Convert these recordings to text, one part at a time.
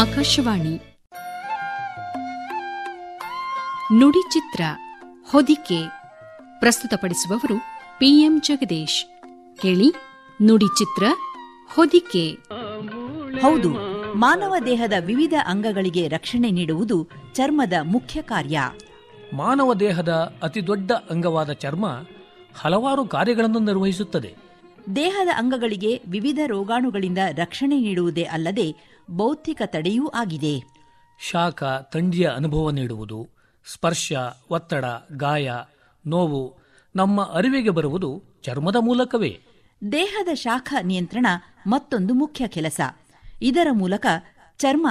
ಆಕಾಶವಾಣಿ ನುಡಿಚಿತ್ರ ಹೊದಿಕೆ ಪ್ರಸ್ತುತಪಡಿಸುವವರು ಪಿಎಂ ಜಗದೀಶ್ ಕೇಳಿ ನುಡಿಚಿತ್ರ ಹೊದಿಕೆ ಹೌದು ಮಾನವ ದೇಹದ ವಿವಿಧ ಅಂಗಗಳಿಗೆ ರಕ್ಷಣೆ ನೀಡುವುದು ಚರ್ಮದ ಮುಖ್ಯ ಕಾರ್ಯ ಮಾನವ ದೇಹದ ಅತಿದೊಡ್ಡ ಅಂಗವಾದ ಚರ್ಮ ಹಲವಾರು ಕಾರ್ಯಗಳನ್ನು ನಿರ್ವಹಿಸುತ್ತದೆ ದೇಹದ ಅಂಗಗಳಿಗೆ ವಿವಿಧ ರೋಗಾಣುಗಳಿಂದ ರಕ್ಷಣೆ ನೀಡುವುದೇ ಅಲ್ಲದೆ ಭೌತಿಕ ತಡೆಯೂ ಆಗಿದೆ ಶಾಖ ತಂಡಿಯ ಅನುಭವ ನೀಡುವುದು ಸ್ಪರ್ಶ ಒತ್ತಡ ಗಾಯ ನೋವು ನಮ್ಮ ಅರಿವಿಗೆ ಬರುವುದು ಚರ್ಮದ ಮೂಲಕವೇ ದೇಹದ ಶಾಖ ನಿಯಂತ್ರಣ ಮತ್ತೊಂದು ಮುಖ್ಯ ಕೆಲಸ ಇದರ ಮೂಲಕ ಚರ್ಮ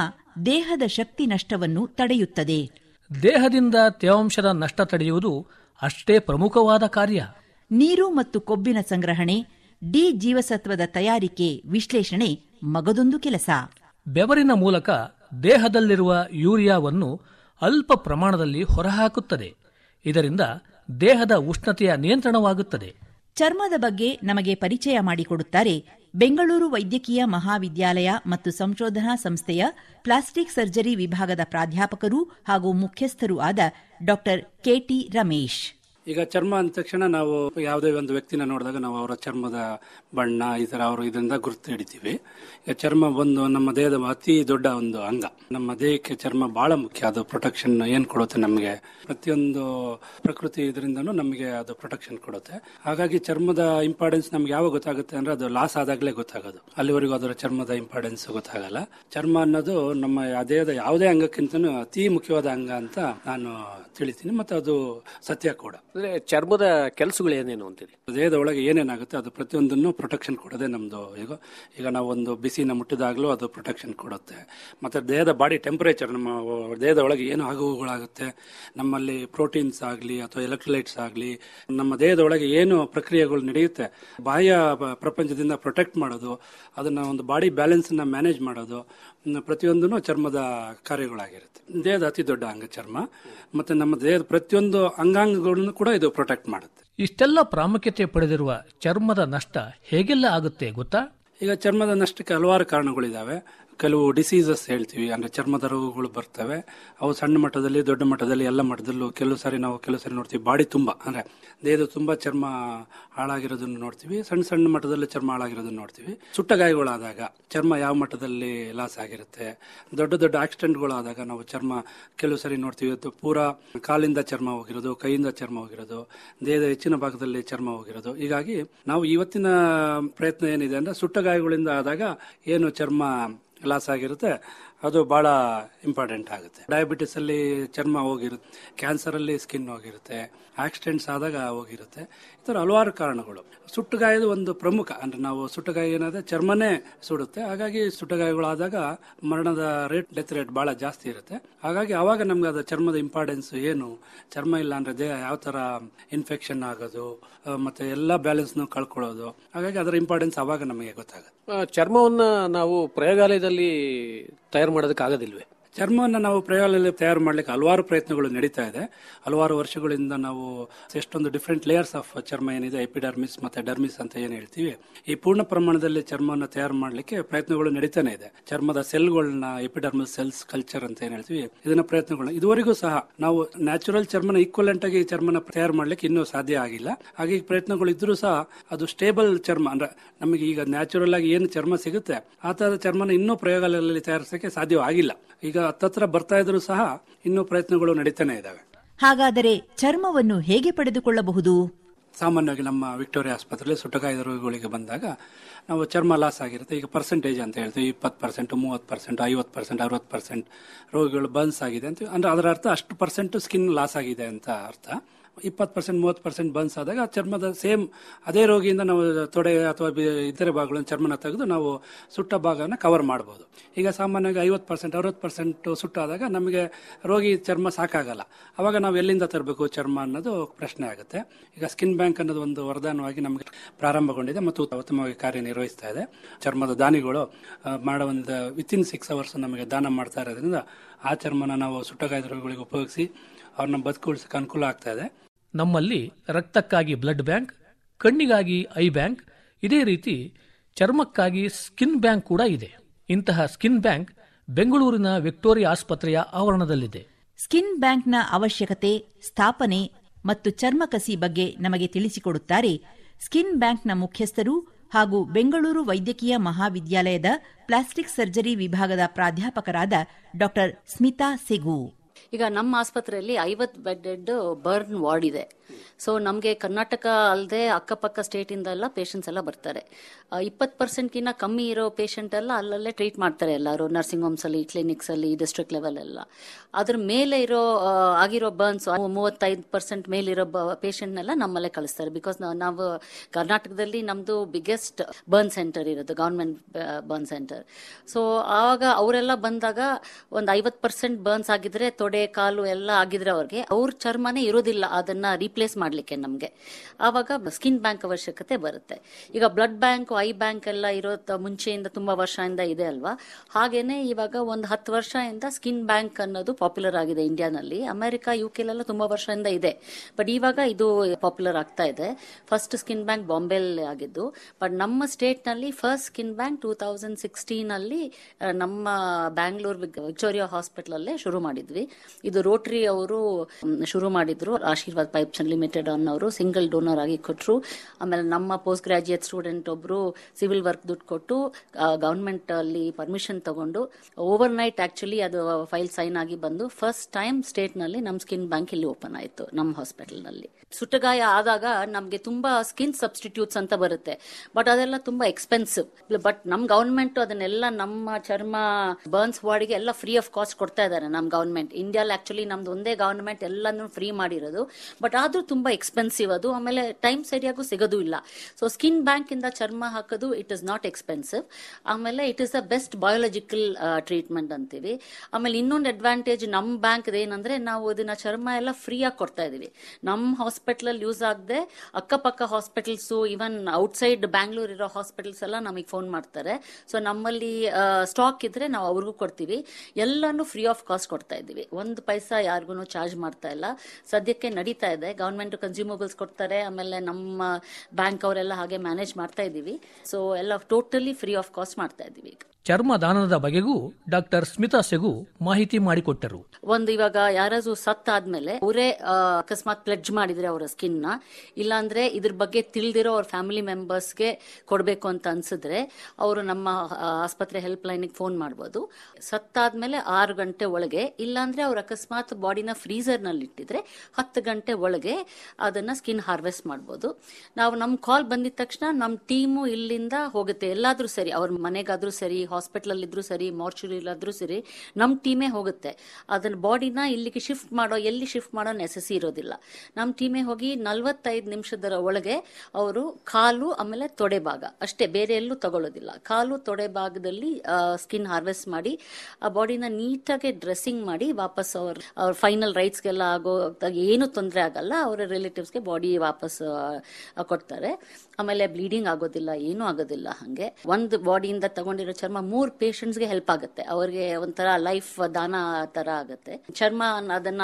ದೇಹದ ಶಕ್ತಿ ನಷ್ಟವನ್ನು ತಡೆಯುತ್ತದೆ ದೇಹದಿಂದ ತೇವಾಂಶದ ನಷ್ಟ ತಡೆಯುವುದು ಅಷ್ಟೇ ಪ್ರಮುಖವಾದ ಕಾರ್ಯ ನೀರು ಮತ್ತು ಕೊಬ್ಬಿನ ಸಂಗ್ರಹಣೆ ಡಿ ಜೀವಸತ್ವದ ತಯಾರಿಕೆ ವಿಶ್ಲೇಷಣೆ ಮಗದೊಂದು ಕೆಲಸ ಬೆವರಿನ ಮೂಲಕ ದೇಹದಲ್ಲಿರುವ ಯೂರಿಯಾವನ್ನು ಅಲ್ಪ ಪ್ರಮಾಣದಲ್ಲಿ ಹೊರಹಾಕುತ್ತದೆ ಇದರಿಂದ ದೇಹದ ಉಷ್ಣತೆಯ ನಿಯಂತ್ರಣವಾಗುತ್ತದೆ ಚರ್ಮದ ಬಗ್ಗೆ ನಮಗೆ ಪರಿಚಯ ಮಾಡಿಕೊಡುತ್ತಾರೆ ಬೆಂಗಳೂರು ವೈದ್ಯಕೀಯ ಮಹಾವಿದ್ಯಾಲಯ ಮತ್ತು ಸಂಶೋಧನಾ ಸಂಸ್ಥೆಯ ಪ್ಲಾಸ್ಟಿಕ್ ಸರ್ಜರಿ ವಿಭಾಗದ ಪ್ರಾಧ್ಯಾಪಕರು ಹಾಗೂ ಮುಖ್ಯಸ್ಥರೂ ಆದ ಡಾ ಕೆಟಿ ರಮೇಶ್ ಈಗ ಚರ್ಮ ಅಂದ ತಕ್ಷಣ ನಾವು ಯಾವುದೇ ಒಂದು ವ್ಯಕ್ತಿನ ನೋಡಿದಾಗ ನಾವು ಅವರ ಚರ್ಮದ ಬಣ್ಣ ಈ ಥರ ಅವರು ಇದರಿಂದ ಗುರುತು ಹಿಡಿತೀವಿ ಈಗ ಚರ್ಮ ಒಂದು ನಮ್ಮ ದೇಹದ ಅತಿ ದೊಡ್ಡ ಒಂದು ಅಂಗ ನಮ್ಮ ದೇಹಕ್ಕೆ ಚರ್ಮ ಬಹಳ ಮುಖ್ಯ ಅದು ಪ್ರೊಟೆಕ್ಷನ್ ಏನು ಕೊಡುತ್ತೆ ನಮಗೆ ಪ್ರತಿಯೊಂದು ಪ್ರಕೃತಿ ಇದರಿಂದನೂ ನಮಗೆ ಅದು ಪ್ರೊಟೆಕ್ಷನ್ ಕೊಡುತ್ತೆ ಹಾಗಾಗಿ ಚರ್ಮದ ಇಂಪಾರ್ಟೆನ್ಸ್ ನಮ್ಗೆ ಯಾವಾಗ ಗೊತ್ತಾಗುತ್ತೆ ಅಂದರೆ ಅದು ಲಾಸ್ ಆದಾಗಲೇ ಗೊತ್ತಾಗೋದು ಅಲ್ಲಿವರೆಗೂ ಅದರ ಚರ್ಮದ ಇಂಪಾರ್ಟೆನ್ಸ್ ಗೊತ್ತಾಗಲ್ಲ ಚರ್ಮ ಅನ್ನೋದು ನಮ್ಮ ದೇಹದ ಯಾವುದೇ ಅಂಗಕ್ಕಿಂತನೂ ಅತಿ ಮುಖ್ಯವಾದ ಅಂಗ ಅಂತ ನಾನು ತಿಳಿತೀನಿ ಮತ್ತು ಅದು ಸತ್ಯ ಕೂಡ ಅಂದರೆ ಚರ್ಮದ ಕೆಲಸಗಳು ಏನೇನು ಅಂತೀರಿ ದೇಹದ ಒಳಗೆ ಏನೇನಾಗುತ್ತೆ ಅದು ಪ್ರತಿಯೊಂದನ್ನು ಪ್ರೊಟೆಕ್ಷನ್ ಕೊಡೋದೇ ನಮ್ಮದು ಈಗ ಈಗ ನಾವು ಒಂದು ಬಿಸಿನ ಮುಟ್ಟಿದಾಗಲೂ ಅದು ಪ್ರೊಟೆಕ್ಷನ್ ಕೊಡುತ್ತೆ ಮತ್ತು ದೇಹದ ಬಾಡಿ ಟೆಂಪರೇಚರ್ ನಮ್ಮ ದೇಹದ ಒಳಗೆ ಏನು ಆಗುವುಗಳಾಗುತ್ತೆ ನಮ್ಮಲ್ಲಿ ಪ್ರೋಟೀನ್ಸ್ ಆಗಲಿ ಅಥವಾ ಎಲೆಕ್ಟ್ರೋಲೈಟ್ಸ್ ಆಗಲಿ ನಮ್ಮ ದೇಹದ ಒಳಗೆ ಏನು ಪ್ರಕ್ರಿಯೆಗಳು ನಡೆಯುತ್ತೆ ಬಾಹ್ಯ ಪ್ರಪಂಚದಿಂದ ಪ್ರೊಟೆಕ್ಟ್ ಮಾಡೋದು ಅದನ್ನು ಒಂದು ಬಾಡಿ ಬ್ಯಾಲೆನ್ಸನ್ನು ಮ್ಯಾನೇಜ್ ಮಾಡೋದು ಪ್ರತಿಯೊಂದು ಚರ್ಮದ ಕಾರ್ಯಗಳಾಗಿರುತ್ತೆ ದೇಹದ ಅತಿ ದೊಡ್ಡ ಅಂಗ ಚರ್ಮ ಮತ್ತೆ ನಮ್ಮ ದೇಹದ ಪ್ರತಿಯೊಂದು ಅಂಗಾಂಗಗಳನ್ನು ಕೂಡ ಇದು ಪ್ರೊಟೆಕ್ಟ್ ಮಾಡುತ್ತೆ ಇಷ್ಟೆಲ್ಲ ಪ್ರಾಮುಖ್ಯತೆ ಪಡೆದಿರುವ ಚರ್ಮದ ನಷ್ಟ ಹೇಗೆಲ್ಲ ಆಗುತ್ತೆ ಗೊತ್ತಾ ಈಗ ಚರ್ಮದ ನಷ್ಟಕ್ಕೆ ಹಲವಾರು ಕಾರಣಗಳಿದ್ದಾವೆ ಕೆಲವು ಡಿಸೀಸಸ್ ಹೇಳ್ತೀವಿ ಅಂದರೆ ಚರ್ಮದ ರೋಗಗಳು ಬರ್ತವೆ ಅವು ಸಣ್ಣ ಮಟ್ಟದಲ್ಲಿ ದೊಡ್ಡ ಮಟ್ಟದಲ್ಲಿ ಎಲ್ಲ ಮಟ್ಟದಲ್ಲೂ ಕೆಲವು ಸಾರಿ ನಾವು ಕೆಲವು ಸಾರಿ ನೋಡ್ತೀವಿ ಬಾಡಿ ತುಂಬ ಅಂದರೆ ದೇಹದ ತುಂಬ ಚರ್ಮ ಹಾಳಾಗಿರೋದನ್ನು ನೋಡ್ತೀವಿ ಸಣ್ಣ ಸಣ್ಣ ಮಟ್ಟದಲ್ಲಿ ಚರ್ಮ ಹಾಳಾಗಿರೋದನ್ನು ನೋಡ್ತೀವಿ ಸುಟ್ಟ ಗಾಯಗಳಾದಾಗ ಚರ್ಮ ಯಾವ ಮಟ್ಟದಲ್ಲಿ ಲಾಸ್ ಆಗಿರುತ್ತೆ ದೊಡ್ಡ ದೊಡ್ಡ ಆಕ್ಸಿಡೆಂಟ್ಗಳಾದಾಗ ನಾವು ಚರ್ಮ ಕೆಲವು ಸಾರಿ ನೋಡ್ತೀವಿ ಅದು ಪೂರಾ ಕಾಲಿಂದ ಚರ್ಮ ಹೋಗಿರೋದು ಕೈಯಿಂದ ಚರ್ಮ ಹೋಗಿರೋದು ದೇಹದ ಹೆಚ್ಚಿನ ಭಾಗದಲ್ಲಿ ಚರ್ಮ ಹೋಗಿರೋದು ಹೀಗಾಗಿ ನಾವು ಇವತ್ತಿನ ಪ್ರಯತ್ನ ಏನಿದೆ ಅಂದರೆ ಸುಟ್ಟ ಗಾಯಗಳಿಂದ ಆದಾಗ ಏನು ಚರ್ಮ ಲಾಸ್ ಆಗಿರುತ್ತೆ ಅದು ಬಹಳ ಇಂಪಾರ್ಟೆಂಟ್ ಆಗುತ್ತೆ ಡಯಾಬಿಟಿಸ್ ಅಲ್ಲಿ ಚರ್ಮ ಹೋಗಿರುತ್ತೆ ಕ್ಯಾನ್ಸರ್ ಅಲ್ಲಿ ಸ್ಕಿನ್ ಹೋಗಿರುತ್ತೆ ಆಕ್ಸಿಡೆಂಟ್ಸ್ ಆದಾಗ ಹೋಗಿರುತ್ತೆ ಈ ಥರ ಹಲವಾರು ಕಾರಣಗಳು ಸುಟ್ಟಗಾಯದ ಒಂದು ಪ್ರಮುಖ ಅಂದ್ರೆ ನಾವು ಸುಟ್ಟಗಾಯ ಏನಾದ್ರೆ ಚರ್ಮನೇ ಸುಡುತ್ತೆ ಹಾಗಾಗಿ ಸುಟ್ಟಗಾಯಗಳಾದಾಗ ಮರಣದ ರೇಟ್ ಡೆತ್ ರೇಟ್ ಬಹಳ ಜಾಸ್ತಿ ಇರುತ್ತೆ ಹಾಗಾಗಿ ಆವಾಗ ನಮ್ಗೆ ಅದು ಚರ್ಮದ ಇಂಪಾರ್ಟೆನ್ಸ್ ಏನು ಚರ್ಮ ಇಲ್ಲ ಅಂದ್ರೆ ದೇಹ ಯಾವ ತರ ಇನ್ಫೆಕ್ಷನ್ ಆಗೋದು ಮತ್ತೆ ಎಲ್ಲ ಬ್ಯಾಲೆನ್ಸ್ ಕಳ್ಕೊಳ್ಳೋದು ಹಾಗಾಗಿ ಅದರ ಇಂಪಾರ್ಟೆನ್ಸ್ ಆವಾಗ ನಮಗೆ ಗೊತ್ತಾಗುತ್ತೆ ಚರ್ಮವನ್ನು ನಾವು ಪ್ರಯೋಗಾಲಯದಲ್ಲಿ ಮಾಡೋದಕ್ಕೆ ಆಗೋದಿಲ್ವೇ ಚರ್ಮವನ್ನು ನಾವು ಪ್ರಯೋಗಾಲಯದಲ್ಲಿ ತಯಾರು ಮಾಡಲಿಕ್ಕೆ ಹಲವಾರು ಪ್ರಯತ್ನಗಳು ನಡೀತಾ ಇದೆ ಹಲವಾರು ವರ್ಷಗಳಿಂದ ನಾವು ಎಷ್ಟೊಂದು ಡಿಫ್ರೆಂಟ್ ಲೇಯರ್ಸ್ ಆಫ್ ಚರ್ಮ ಏನಿದೆ ಎಪಿಡರ್ಮಿಸ್ ಮತ್ತು ಡರ್ಮಿಸ್ ಅಂತ ಏನು ಹೇಳ್ತೀವಿ ಈ ಪೂರ್ಣ ಪ್ರಮಾಣದಲ್ಲಿ ಚರ್ಮವನ್ನು ತಯಾರು ಮಾಡಲಿಕ್ಕೆ ಪ್ರಯತ್ನಗಳು ನಡೀತಾನೆ ಇದೆ ಚರ್ಮದ ಸೆಲ್ಗಳನ್ನ ಎಪಿಡರ್ಮಲ್ ಸೆಲ್ಸ್ ಕಲ್ಚರ್ ಅಂತ ಏನು ಹೇಳ್ತೀವಿ ಇದನ್ನ ಪ್ರಯತ್ನಗಳು ಇದುವರೆಗೂ ಸಹ ನಾವು ನ್ಯಾಚುರಲ್ ಚರ್ಮನ ಈಕ್ವಲೆಂಟ್ ಆಗಿ ಚರ್ಮನ ತಯಾರು ಮಾಡಲಿಕ್ಕೆ ಇನ್ನೂ ಸಾಧ್ಯ ಆಗಿಲ್ಲ ಹಾಗಾಗಿ ಪ್ರಯತ್ನಗಳು ಇದ್ರೂ ಸಹ ಅದು ಸ್ಟೇಬಲ್ ಚರ್ಮ ಅಂದ್ರೆ ನಮಗೆ ಈಗ ನ್ಯಾಚುರಲ್ ಆಗಿ ಏನು ಚರ್ಮ ಸಿಗುತ್ತೆ ಆ ಥರದ ಚರ್ಮನ ಇನ್ನೂ ಪ್ರಯೋಗಾಲಯದಲ್ಲಿ ತಯಾರಿಸಕ್ಕೆ ಸಾಧ್ಯವಾಗಿಲ್ಲ ಈಗ ತತ್ರ ಬರ್ತಾ ಇದ್ರು ಸಹ ಇನ್ನೂ ಪ್ರಯತ್ನಗಳು ನಡೀತಾನೆ ಇದ್ದಾವೆ ಹಾಗಾದರೆ ಚರ್ಮವನ್ನು ಹೇಗೆ ಪಡೆದುಕೊಳ್ಳಬಹುದು ಸಾಮಾನ್ಯವಾಗಿ ನಮ್ಮ ವಿಕ್ಟೋರಿಯಾ ಆಸ್ಪತ್ರೆಯಲ್ಲಿ ಸುಟ್ಟಗಾಯದ ರೋಗಿಗಳಿಗೆ ಬಂದಾಗ ನಾವು ಚರ್ಮ ಲಾಸ್ ಆಗಿರುತ್ತೆ ಈಗ ಪರ್ಸೆಂಟೇಜ್ ಅಂತ ಹೇಳ್ತೀವಿ ಇಪ್ಪತ್ತು ಪರ್ಸೆಂಟ್ ಮೂವತ್ತು ಪರ್ಸೆಂಟ್ ಐವತ್ತು ಪರ್ಸೆಂಟ್ ಅರವತ್ತು ಪರ್ಸೆಂಟ್ ರೋಗಿಗಳು ಬನ್ಸ್ ಆಗಿದೆ ಅಂತ ಅಂದರೆ ಅದರ ಅರ್ಥ ಅಷ್ಟು ಪರ್ಸೆಂಟ್ ಸ್ಕಿನ್ ಲಾಸ್ ಆಗಿದೆ ಅಂತ ಅರ್ಥ ಇಪ್ಪತ್ತು ಪರ್ಸೆಂಟ್ ಮೂವತ್ತು ಪರ್ಸೆಂಟ್ ಬನ್ಸ್ ಆದಾಗ ಚರ್ಮದ ಸೇಮ್ ಅದೇ ರೋಗಿಯಿಂದ ನಾವು ತೊಡೆ ಅಥವಾ ಇತರೆ ಭಾಗಗಳನ್ನು ಚರ್ಮನ ತೆಗೆದು ನಾವು ಸುಟ್ಟ ಭಾಗನ ಕವರ್ ಮಾಡ್ಬೋದು ಈಗ ಸಾಮಾನ್ಯವಾಗಿ ಐವತ್ತು ಪರ್ಸೆಂಟ್ ಅರವತ್ತು ಪರ್ಸೆಂಟು ಸುಟ್ಟಾದಾಗ ನಮಗೆ ರೋಗಿ ಚರ್ಮ ಸಾಕಾಗಲ್ಲ ಅವಾಗ ನಾವು ಎಲ್ಲಿಂದ ತರಬೇಕು ಚರ್ಮ ಅನ್ನೋದು ಪ್ರಶ್ನೆ ಆಗುತ್ತೆ ಈಗ ಸ್ಕಿನ್ ಬ್ಯಾಂಕ್ ಅನ್ನೋದು ಒಂದು ವರದಾನವಾಗಿ ನಮಗೆ ಪ್ರಾರಂಭಗೊಂಡಿದೆ ಮತ್ತು ಉತ್ತಮವಾಗಿ ಕಾರ್ಯನಿರ್ವಹಿಸ್ತಾ ಇದೆ ಚರ್ಮದ ದಾನಿಗಳು ಮಾಡೋ ಒಂದು ವಿತಿನ್ ಸಿಕ್ಸ್ ಅವರ್ಸ್ ನಮಗೆ ದಾನ ಮಾಡ್ತಾ ಇರೋದ್ರಿಂದ ಆ ಚರ್ಮನ ನಾವು ಸುಟ್ಟಗಾಯದ ರೋಗಿಗಳಿಗೆ ಉಪಯೋಗಿಸಿ ಅವ್ರನ್ನ ಬದುಕುಳಿಸೋಕೆ ಅನುಕೂಲ ಆಗ್ತಾ ಇದೆ ನಮ್ಮಲ್ಲಿ ರಕ್ತಕ್ಕಾಗಿ ಬ್ಲಡ್ ಬ್ಯಾಂಕ್ ಕಣ್ಣಿಗಾಗಿ ಐ ಬ್ಯಾಂಕ್ ಇದೇ ರೀತಿ ಚರ್ಮಕ್ಕಾಗಿ ಸ್ಕಿನ್ ಬ್ಯಾಂಕ್ ಕೂಡ ಇದೆ ಇಂತಹ ಸ್ಕಿನ್ ಬ್ಯಾಂಕ್ ಬೆಂಗಳೂರಿನ ವಿಕ್ಟೋರಿಯಾ ಆಸ್ಪತ್ರೆಯ ಆವರಣದಲ್ಲಿದೆ ಸ್ಕಿನ್ ಬ್ಯಾಂಕ್ನ ಅವಶ್ಯಕತೆ ಸ್ಥಾಪನೆ ಮತ್ತು ಚರ್ಮ ಕಸಿ ಬಗ್ಗೆ ನಮಗೆ ತಿಳಿಸಿಕೊಡುತ್ತಾರೆ ಸ್ಕಿನ್ ಬ್ಯಾಂಕ್ನ ಮುಖ್ಯಸ್ಥರು ಹಾಗೂ ಬೆಂಗಳೂರು ವೈದ್ಯಕೀಯ ಮಹಾವಿದ್ಯಾಲಯದ ಪ್ಲಾಸ್ಟಿಕ್ ಸರ್ಜರಿ ವಿಭಾಗದ ಪ್ರಾಧ್ಯಾಪಕರಾದ ಡಾ ಸ್ಮಿತಾ ಸೆಗು ಈಗ ನಮ್ಮ ಆಸ್ಪತ್ರೆಯಲ್ಲಿ ಐವತ್ ಬೆಡ್ ಬರ್ನ್ ವಾರ್ಡ್ ಇದೆ ಸೊ ನಮಗೆ ಕರ್ನಾಟಕ ಅಲ್ಲದೆ ಅಕ್ಕಪಕ್ಕ ಸ್ಟೇಟಿಂದ ಎಲ್ಲ ಪೇಷಂಟ್ಸ್ ಎಲ್ಲ ಬರ್ತಾರೆ ಇಪ್ಪತ್ತು ಪರ್ಸೆಂಟ್ಗಿಂತ ಕಮ್ಮಿ ಇರೋ ಪೇಷಂಟ್ ಎಲ್ಲ ಅಲ್ಲಲ್ಲೇ ಟ್ರೀಟ್ ಮಾಡ್ತಾರೆ ಎಲ್ಲರೂ ನರ್ಸಿಂಗ್ ಹೋಮ್ಸಲ್ಲಿ ಕ್ಲಿನಿಕ್ಸಲ್ಲಿ ಡಿಸ್ಟ್ರಿಕ್ಟ್ ಎಲ್ಲ ಅದ್ರ ಮೇಲೆ ಇರೋ ಆಗಿರೋ ಬರ್ನ್ಸ್ ಮೂವತ್ತೈದು ಪರ್ಸೆಂಟ್ ಮೇಲಿರೋ ಬ ಪೇಷಂಟ್ನೆಲ್ಲ ನಮ್ಮಲ್ಲೇ ಕಳಿಸ್ತಾರೆ ಬಿಕಾಸ್ ನಾವು ಕರ್ನಾಟಕದಲ್ಲಿ ನಮ್ಮದು ಬಿಗ್ಗೆಸ್ಟ್ ಬರ್ನ್ ಸೆಂಟರ್ ಇರೋದು ಗೌರ್ಮೆಂಟ್ ಬರ್ನ್ ಸೆಂಟರ್ ಸೊ ಆವಾಗ ಅವರೆಲ್ಲ ಬಂದಾಗ ಒಂದು ಐವತ್ತು ಪರ್ಸೆಂಟ್ ಬರ್ನ್ಸ್ ಆಗಿದ್ರೆ ತೊಡೆ ತೊಡೆ ಕಾಲು ಎಲ್ಲ ಆಗಿದ್ರೆ ಅವ್ರಿಗೆ ಅವ್ರ ಚರ್ಮನೇ ಇರೋದಿಲ್ಲ ಅದನ್ನ ರೀಪ್ಲೇಸ್ ಮಾಡ್ಲಿಕ್ಕೆ ನಮ್ಗೆ ಆವಾಗ ಸ್ಕಿನ್ ಬ್ಯಾಂಕ್ ಅವಶ್ಯಕತೆ ಬರುತ್ತೆ ಈಗ ಬ್ಲಡ್ ಬ್ಯಾಂಕ್ ಐ ಬ್ಯಾಂಕ್ ಎಲ್ಲ ಇರೋ ಮುಂಚೆಯಿಂದ ತುಂಬಾ ವರ್ಷದಿಂದ ಇದೆ ಅಲ್ವಾ ಹಾಗೇನೆ ಇವಾಗ ಒಂದು ಹತ್ತು ವರ್ಷದಿಂದ ಸ್ಕಿನ್ ಬ್ಯಾಂಕ್ ಅನ್ನೋದು ಪಾಪ್ಯುಲರ್ ಆಗಿದೆ ಇಂಡಿಯಾನಲ್ಲಿ ಅಮೆರಿಕ ಯು ಕೆಲೆಲ್ಲ ತುಂಬಾ ವರ್ಷದಿಂದ ಇದೆ ಬಟ್ ಇವಾಗ ಇದು ಪಾಪ್ಯುಲರ್ ಆಗ್ತಾ ಇದೆ ಫಸ್ಟ್ ಸ್ಕಿನ್ ಬ್ಯಾಂಕ್ ಬಾಂಬೆಲ್ ಆಗಿದ್ದು ಬಟ್ ನಮ್ಮ ಸ್ಟೇಟ್ ನಲ್ಲಿ first skin bank two thousand sixteen ಅಲ್ಲಿ ನಮ್ಮ ಬ್ಯಾಂಗ್ಳೂರ್ ವಿಕ್ಟೋರಿಯಾ ಹಾಸ್ಪಿಟಲ್ ಅಲ್ಲೇ ಶುರು ಮಾಡಿದ್ವಿ ಇದು ರೋಟರಿ ಅವರು ಶುರು ಮಾಡಿದ್ರು ಆಶೀರ್ವಾದ್ ಪೈಪ್ಸ್ ಲಿಮಿಟೆಡ್ ಅನ್ನೋರು ಸಿಂಗಲ್ ಡೋನರ್ ಆಗಿ ಕೊಟ್ಟರು ಆಮೇಲೆ ನಮ್ಮ ಪೋಸ್ಟ್ ಗ್ರಾಜುಯೇಟ್ ಸ್ಟೂಡೆಂಟ್ ಒಬ್ರು ಸಿವಿಲ್ ವರ್ಕ್ ದುಡ್ಡು ಕೊಟ್ಟು ಗೌರ್ಮೆಂಟ್ ಅಲ್ಲಿ ಪರ್ಮಿಷನ್ ತಗೊಂಡು ಓವರ್ ನೈಟ್ ಆಕ್ಚುಲಿ ಅದು ಫೈಲ್ ಸೈನ್ ಆಗಿ ಬಂದು ಫಸ್ಟ್ ಟೈಮ್ ಸ್ಟೇಟ್ ನಲ್ಲಿ ನಮ್ಮ ಸ್ಕಿನ್ ಬ್ಯಾಂಕ್ ಇಲ್ಲಿ ಓಪನ್ ಆಯಿತು ನಮ್ಮ ಹಾಸ್ಪಿಟಲ್ ನಲ್ಲಿ ಸುಟ್ಟಗಾಯ ಆದಾಗ ನಮಗೆ ತುಂಬಾ ಸ್ಕಿನ್ ಸಬ್ಸ್ಟಿಟ್ಯೂಟ್ಸ್ ಅಂತ ಬರುತ್ತೆ ಬಟ್ ಅದೆಲ್ಲ ತುಂಬಾ ಎಕ್ಸ್ಪೆನ್ಸಿವ್ ಬಟ್ ನಮ್ಮ ಗೌರ್ಮೆಂಟ್ ಅದನ್ನೆಲ್ಲ ನಮ್ಮ ಚರ್ಮ ಬರ್ನ್ಸ್ ವಾರ್ಡ್ಗೆ ಎಲ್ಲ ಫ್ರೀ ಆಫ್ ಕಾಸ್ಟ್ ಕೊಡ್ತಾ ಇದ್ದಾರೆ ನಮ್ಮ ಗೌರ್ಮೆಂಟ್ ಇಂಡಿಯಾ ಇಂಡಿಯಾಲಿ ಆಕ್ಚುಲಿ ನಮ್ದು ಒಂದೇ ಗವರ್ಮೆಂಟ್ ಎಲ್ಲನೂ ಫ್ರೀ ಮಾಡಿರೋದು ಬಟ್ ಆದರೂ ತುಂಬಾ ಎಕ್ಸ್ಪೆನ್ಸಿವ್ ಅದು ಆಮೇಲೆ ಟೈಮ್ ಸರಿಯಾಗೂ ಸಿಗೋದು ಇಲ್ಲ ಸೊ ಸ್ಕಿನ್ ಬ್ಯಾಂಕ್ ಇಂದ ಚರ್ಮ ಹಾಕೋದು ಇಟ್ ಇಸ್ ನಾಟ್ ಎಕ್ಸ್ಪೆನ್ಸಿವ್ ಆಮೇಲೆ it is the best biological treatment ಅಂತೀವಿ ಆಮೇಲೆ ಇನ್ನೊಂದು ಅಡ್ವಾಂಟೇಜ್ ನಮ್ಮ ಬ್ಯಾಂಕ್ ಏನಂದ್ರೆ ನಾವು ಇದನ್ನ ಚರ್ಮ ಎಲ್ಲ ಫ್ರೀಯಾಗಿ ಕೊಡ್ತಾ ಇದೀವಿ ನಮ್ಮ ಹಾಸ್ಪಿಟಲ್ ಯೂಸ್ ಆಗದೆ ಅಕ್ಕಪಕ್ಕ ಹಾಸ್ಪಿಟಲ್ಸು ಈವನ್ ಔಟ್ಸೈಡ್ ಬ್ಯಾಂಗ್ಳೂರ್ ಇರೋ ಹಾಸ್ಪಿಟಲ್ಸ್ ಎಲ್ಲ ನಮಗೆ ಫೋನ್ ಮಾಡ್ತಾರೆ ಸೊ ನಮ್ಮಲ್ಲಿ ಸ್ಟಾಕ್ ಇದ್ರೆ ನಾವು ಅವ್ರಿಗೂ ಕೊಡ್ತೀವಿ ಎಲ್ಲಾನು ಫ್ರೀ ಆಫ್ ಕಾಸ್ಟ್ ಕೊಡ್ತಾ ಇದೀವಿ ಒಂದು ಪೈಸಾ ಯಾರಿಗೂ ಚಾರ್ಜ್ ಮಾಡ್ತಾ ಇಲ್ಲ ಸದ್ಯಕ್ಕೆ ನಡೀತಾ ಇದೆ ಗವರ್ಮೆಂಟ್ ಕನ್ಸ್ಯೂಮಬಲ್ಸ್ ಕೊಡ್ತಾರೆ ಆಮೇಲೆ ನಮ್ಮ ಬ್ಯಾಂಕ್ ಅವರೆಲ್ಲ ಹಾಗೆ ಮ್ಯಾನೇಜ್ ಮಾಡ್ತಾ ಇದ್ದೀವಿ ಸೊ ಎಲ್ಲ ಟೋಟಲಿ ಫ್ರೀ ಆಫ್ ಕಾಸ್ಟ್ ಮಾಡ್ತಾ ಇದ್ದೀವಿ ಈಗ ಚರ್ಮದಾನದ ಬಗೆಗೂ ಡಾಕ್ಟರ್ ಸ್ಮಿತಾ ಸೆಗು ಮಾಹಿತಿ ಮಾಡಿಕೊಟ್ಟರು ಒಂದು ಇವಾಗ ಯಾರಾದ್ರೂ ಸತ್ತಾದ್ಮೇಲೆ ಅವರೇ ಅಕಸ್ಮಾತ್ ಪ್ಲಡ್ಜ್ ಮಾಡಿದ್ರೆ ಅವರ ಸ್ಕಿನ್ ನ ಇಲ್ಲಾಂದ್ರೆ ಇದ್ರ ಬಗ್ಗೆ ತಿಳಿದಿರೋ ಅವ್ರ ಫ್ಯಾಮಿಲಿ ಮೆಂಬರ್ಸ್ಗೆ ಕೊಡಬೇಕು ಅಂತ ಅನ್ಸಿದ್ರೆ ಅವರು ನಮ್ಮ ಆಸ್ಪತ್ರೆ ಹೆಲ್ಪ್ ಲೈನ್ಗೆ ಫೋನ್ ಮಾಡ್ಬೋದು ಸತ್ತಾದ್ಮೇಲೆ ಆರು ಗಂಟೆ ಒಳಗೆ ಇಲ್ಲಾಂದ್ರೆ ಅವ್ರ ಅಕಸ್ಮಾತ್ ಬಾಡಿನ ಫ್ರೀಸರ್ ನಲ್ಲಿ ಇಟ್ಟಿದ್ರೆ ಹತ್ತು ಗಂಟೆ ಒಳಗೆ ಅದನ್ನ ಸ್ಕಿನ್ ಹಾರ್ವೆಸ್ಟ್ ಮಾಡ್ಬೋದು ನಾವು ನಮ್ ಕಾಲ್ ಬಂದಿದ ತಕ್ಷಣ ನಮ್ಮ ಟೀಮು ಇಲ್ಲಿಂದ ಹೋಗುತ್ತೆ ಎಲ್ಲಾದ್ರೂ ಸರಿ ಅವ್ರ ಮನೆಗಾದ್ರೂ ಸರಿ ಹಾಸ್ಪಿಟಲ್ ಇದ್ರೂ ಸರಿ ಮಾರ್ಚುರಿಲಾದ್ರೂ ಸರಿ ನಮ್ಮ ಟೀಮೇ ಹೋಗುತ್ತೆ ಅದನ್ನ ಬಾಡಿನ ಇಲ್ಲಿಗೆ ಶಿಫ್ಟ್ ಮಾಡೋ ಎಲ್ಲಿ ಶಿಫ್ಟ್ ಮಾಡೋ ನೆಸಸಿ ಇರೋದಿಲ್ಲ ನಮ್ಮ ಟೀಮೇ ಹೋಗಿ ನಲ್ವತ್ತೈದು ನಿಮಿಷದ ಒಳಗೆ ಅವರು ಕಾಲು ಆಮೇಲೆ ತೊಡೆ ಭಾಗ ಅಷ್ಟೇ ಬೇರೆ ಎಲ್ಲೂ ತಗೊಳ್ಳೋದಿಲ್ಲ ಕಾಲು ತೊಡೆ ಭಾಗದಲ್ಲಿ ಸ್ಕಿನ್ ಹಾರ್ವೆಸ್ಟ್ ಮಾಡಿ ಆ ಬಾಡಿನ ನೀಟಾಗಿ ಡ್ರೆಸ್ಸಿಂಗ್ ಮಾಡಿ ವಾಪಸ್ ಅವ್ರ ಅವ್ರ ಫೈನಲ್ ರೈಟ್ಸ್ಗೆಲ್ಲ ಆಗೋ ಏನು ತೊಂದರೆ ಆಗಲ್ಲ ಅವರ ರಿಲೇಟಿವ್ಸ್ಗೆ ಬಾಡಿ ವಾಪಸ್ ಕೊಡ್ತಾರೆ ಆಮೇಲೆ ಬ್ಲೀಡಿಂಗ್ ಆಗೋದಿಲ್ಲ ಏನೂ ಆಗೋದಿಲ್ಲ ಹಂಗೆ ಒಂದು ಬಾಡಿಯಿಂದ ತಗೊಂಡಿರೋ ಚರ್ಮ ಮೂರ್ ಪೇಷಂಟ್ಸ್ಗೆ ಹೆಲ್ಪ್ ಆಗುತ್ತೆ ಅವ್ರಿಗೆ ಒಂಥರ ಲೈಫ್ ದಾನ ತರ ಆಗುತ್ತೆ ಚರ್ಮ ಅದನ್ನ